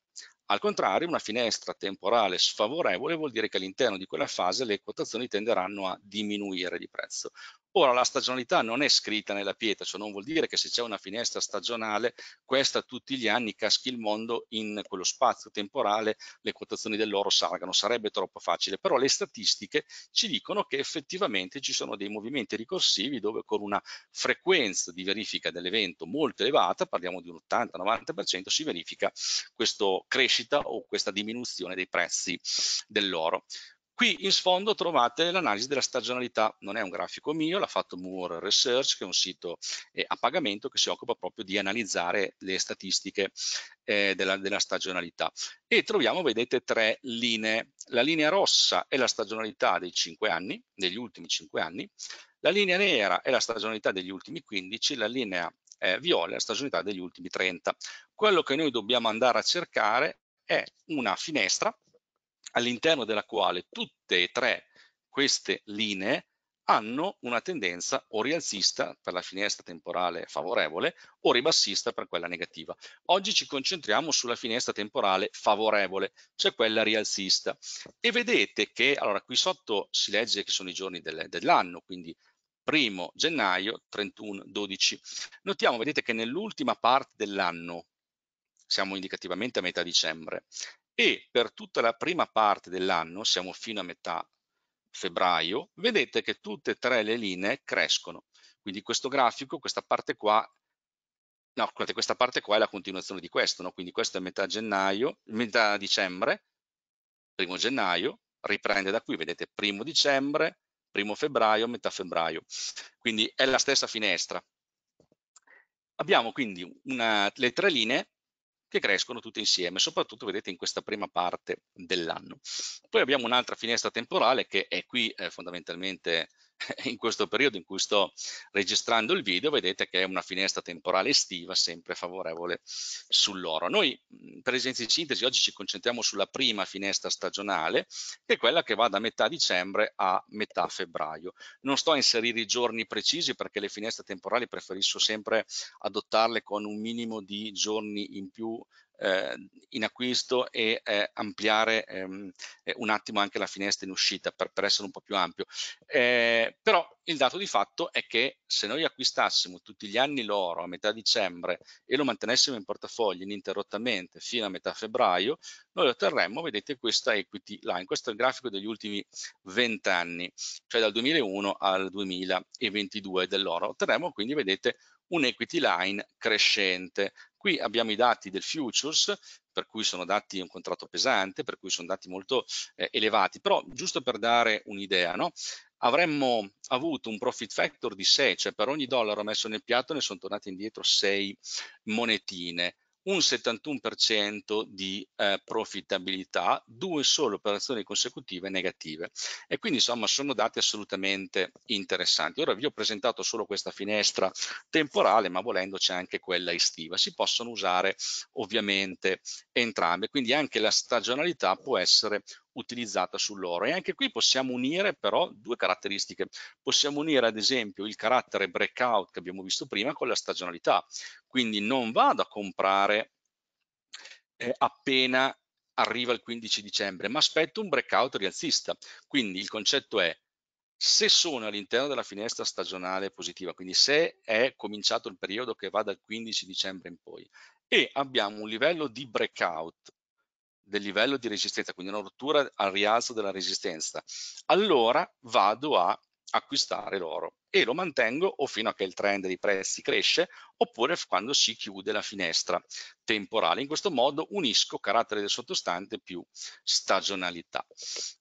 S1: Al contrario, una finestra temporale sfavorevole vuol dire che all'interno di quella fase le quotazioni tenderanno a diminuire di prezzo. Ora la stagionalità non è scritta nella pietra, cioè non vuol dire che se c'è una finestra stagionale, questa tutti gli anni caschi il mondo in quello spazio temporale, le quotazioni dell'oro salgano, sarebbe troppo facile, però le statistiche ci dicono che effettivamente ci sono dei movimenti ricorsivi dove con una frequenza di verifica dell'evento molto elevata, parliamo di un 80-90%, si verifica questa crescita o questa diminuzione dei prezzi dell'oro. Qui in sfondo trovate l'analisi della stagionalità, non è un grafico mio, l'ha fatto Moore Research, che è un sito eh, a pagamento che si occupa proprio di analizzare le statistiche eh, della, della, stagionalità. E troviamo, vedete, tre linee. La linea rossa è la stagionalità dei 5 anni, degli ultimi 5 anni, la linea nera è la stagionalità degli ultimi 15, la linea eh, viola è la stagionalità degli ultimi 30. Quello che noi dobbiamo andare a cercare è una finestra all'interno della quale tutte e tre queste linee hanno una tendenza o rialzista per la finestra temporale favorevole o ribassista per quella negativa. Oggi ci concentriamo sulla finestra temporale favorevole, cioè quella rialzista. E vedete che, allora qui sotto si legge che sono i giorni del, dell'anno, quindi primo gennaio, 31, 12. Notiamo, vedete che nell'ultima parte dell'anno, siamo indicativamente a metà dicembre, e per tutta la prima parte dell'anno, siamo fino a metà febbraio, vedete che tutte e tre le linee crescono. Quindi questo grafico, questa parte qua, no, questa parte qua è la continuazione di questo, no? quindi questo è metà gennaio, metà dicembre, primo gennaio, riprende da qui, vedete primo dicembre, primo febbraio, metà febbraio. Quindi è la stessa finestra. Abbiamo quindi una, le tre linee che crescono tutte insieme, soprattutto vedete in questa prima parte dell'anno. Poi abbiamo un'altra finestra temporale che è qui eh, fondamentalmente in questo periodo in cui sto registrando il video vedete che è una finestra temporale estiva sempre favorevole sull'oro. Noi per esempio di sintesi oggi ci concentriamo sulla prima finestra stagionale che è quella che va da metà dicembre a metà febbraio. Non sto a inserire i giorni precisi perché le finestre temporali preferisco sempre adottarle con un minimo di giorni in più eh, in acquisto e eh, ampliare ehm, eh, un attimo anche la finestra in uscita per, per essere un po' più ampio. Eh, però il dato di fatto è che se noi acquistassimo tutti gli anni l'oro a metà dicembre e lo mantenessimo in portafoglio ininterrottamente fino a metà febbraio, noi otterremmo, vedete, questa equity line. Questo è il grafico degli ultimi 20 anni, cioè dal 2001 al 2022 dell'oro. Otterremo quindi, vedete, un equity line crescente Qui abbiamo i dati del futures, per cui sono dati un contratto pesante, per cui sono dati molto eh, elevati, però giusto per dare un'idea, no? avremmo avuto un profit factor di 6, cioè per ogni dollaro messo nel piatto ne sono tornate indietro 6 monetine un 71% di eh, profittabilità, due solo operazioni consecutive negative. E quindi insomma sono dati assolutamente interessanti. Ora vi ho presentato solo questa finestra temporale, ma volendo c'è anche quella estiva. Si possono usare ovviamente entrambe, quindi anche la stagionalità può essere utilizzata sull'oro E anche qui possiamo unire però due caratteristiche. Possiamo unire ad esempio il carattere breakout che abbiamo visto prima con la stagionalità. Quindi non vado a comprare eh, appena arriva il 15 dicembre, ma aspetto un breakout rialzista. Quindi il concetto è se sono all'interno della finestra stagionale positiva, quindi se è cominciato il periodo che va dal 15 dicembre in poi e abbiamo un livello di breakout del livello di resistenza, quindi una rottura al rialzo della resistenza, allora vado a acquistare l'oro e lo mantengo o fino a che il trend dei prezzi cresce oppure quando si chiude la finestra temporale. In questo modo unisco carattere del sottostante più stagionalità.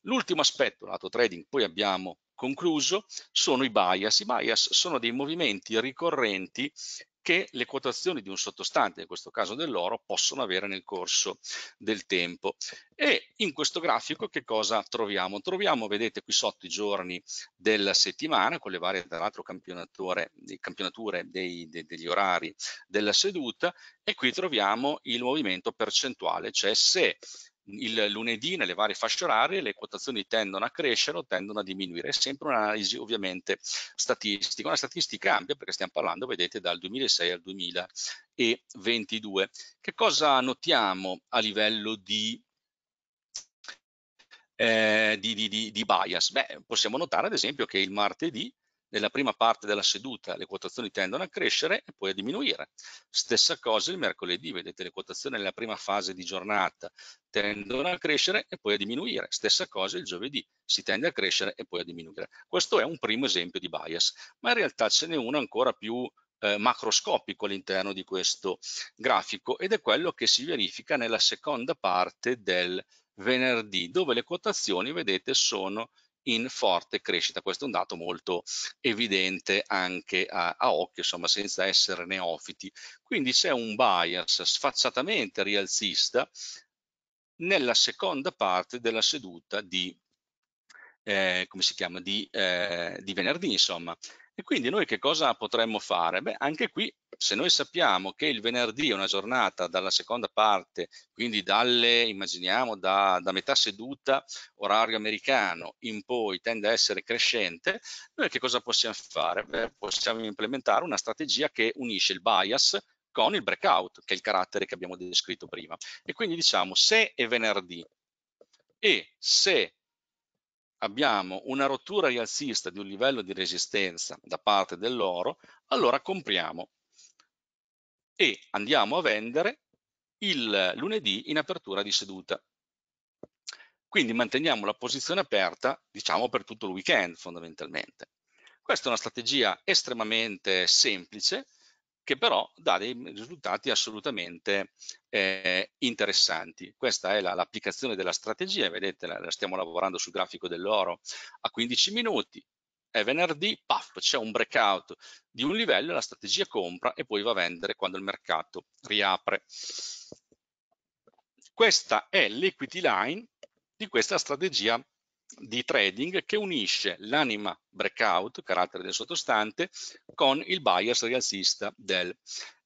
S1: L'ultimo aspetto, lato trading, poi abbiamo concluso, sono i bias. I bias sono dei movimenti ricorrenti che le quotazioni di un sottostante, in questo caso dell'oro, possono avere nel corso del tempo. E in questo grafico che cosa troviamo? Troviamo, vedete qui sotto i giorni della settimana, con le varie, tra l'altro, campionature dei, de, degli orari della seduta, e qui troviamo il movimento percentuale, cioè se il lunedì nelle varie fasce orarie le quotazioni tendono a crescere o tendono a diminuire. È sempre un'analisi ovviamente statistica. Una statistica ampia perché stiamo parlando, vedete, dal 2006 al 2022. Che cosa notiamo a livello di, eh, di, di, di bias? Beh, possiamo notare ad esempio che il martedì nella prima parte della seduta le quotazioni tendono a crescere e poi a diminuire. Stessa cosa il mercoledì, vedete le quotazioni nella prima fase di giornata tendono a crescere e poi a diminuire. Stessa cosa il giovedì, si tende a crescere e poi a diminuire. Questo è un primo esempio di bias, ma in realtà ce n'è uno ancora più eh, macroscopico all'interno di questo grafico ed è quello che si verifica nella seconda parte del venerdì, dove le quotazioni, vedete, sono in forte crescita. Questo è un dato molto evidente anche a, a occhio, insomma, senza essere neofiti. Quindi c'è un bias sfacciatamente rialzista nella seconda parte della seduta di, eh, come si chiama, di, eh, di venerdì, insomma. E quindi noi che cosa potremmo fare? Beh, anche qui, se noi sappiamo che il venerdì è una giornata dalla seconda parte, quindi dalle, immaginiamo, da, da metà seduta, orario americano, in poi tende a essere crescente, noi che cosa possiamo fare? Beh, possiamo implementare una strategia che unisce il bias, con il breakout, che è il carattere che abbiamo descritto prima. E quindi diciamo, se è venerdì e se abbiamo una rottura rialzista di un livello di resistenza da parte dell'oro, allora compriamo e andiamo a vendere il lunedì in apertura di seduta. Quindi manteniamo la posizione aperta, diciamo, per tutto il weekend fondamentalmente. Questa è una strategia estremamente semplice, che però dà dei risultati assolutamente eh, interessanti. Questa è l'applicazione la, della strategia, vedete, la, la stiamo lavorando sul grafico dell'oro a 15 minuti, è venerdì, paf, c'è un breakout di un livello, la strategia compra e poi va a vendere quando il mercato riapre. Questa è l'equity line di questa strategia di trading che unisce l'anima breakout, carattere del sottostante, con il bias rialzista del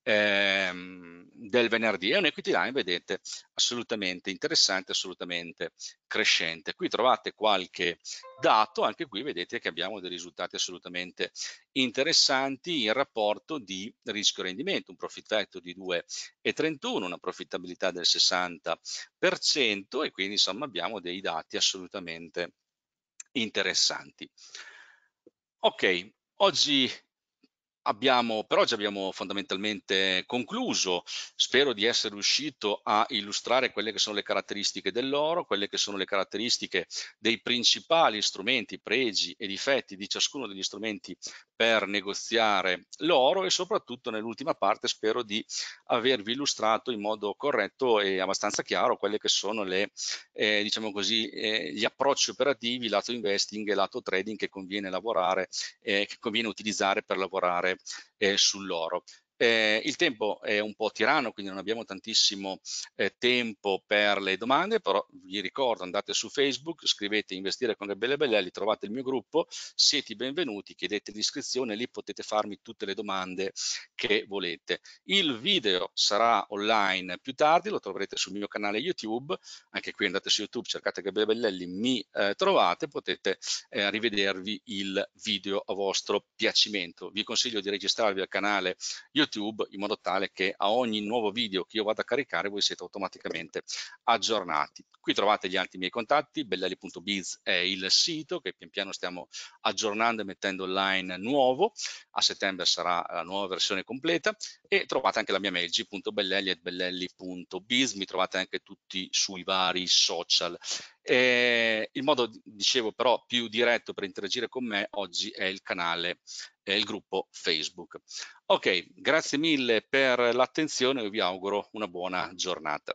S1: ehm, del venerdì. È un equity line, vedete, assolutamente interessante, assolutamente crescente. Qui trovate qualche dato, anche qui vedete che abbiamo dei risultati assolutamente interessanti in rapporto di rischio-rendimento, un profit factor di 2,31, una profittabilità del 60% e quindi insomma abbiamo dei dati assolutamente interessanti. Ok, oggi Abbiamo, per oggi abbiamo fondamentalmente concluso, spero di essere riuscito a illustrare quelle che sono le caratteristiche dell'oro, quelle che sono le caratteristiche dei principali strumenti, pregi e difetti di ciascuno degli strumenti per negoziare l'oro e soprattutto nell'ultima parte spero di avervi illustrato in modo corretto e abbastanza chiaro quelle che sono le, eh, diciamo così, eh, gli approcci operativi lato investing e lato trading che conviene lavorare, eh, che conviene utilizzare per lavorare eh, sull'oro. Eh, il tempo è un po' tirano, quindi non abbiamo tantissimo eh, tempo per le domande, però vi ricordo, andate su Facebook, scrivete Investire con le belle Bellelli, trovate il mio gruppo, siete benvenuti, chiedete l'iscrizione, lì potete farmi tutte le domande che volete. Il video sarà online più tardi, lo troverete sul mio canale YouTube, anche qui andate su YouTube, cercate Gabriele Bellelli, mi eh, trovate, potete eh, rivedervi il video a vostro piacimento. Vi consiglio di registrarvi al canale YouTube YouTube in modo tale che a ogni nuovo video che io vado a caricare voi siete automaticamente aggiornati. Qui trovate gli altri miei contatti, bellali.biz è il sito che pian piano stiamo aggiornando e mettendo online nuovo, a settembre sarà la nuova versione completa e trovate anche la mia mail g.bellelli.biz, mi trovate anche tutti sui vari social eh, il modo, dicevo, però più diretto per interagire con me oggi è il canale, è il gruppo Facebook. Ok, grazie mille per l'attenzione e vi auguro una buona giornata.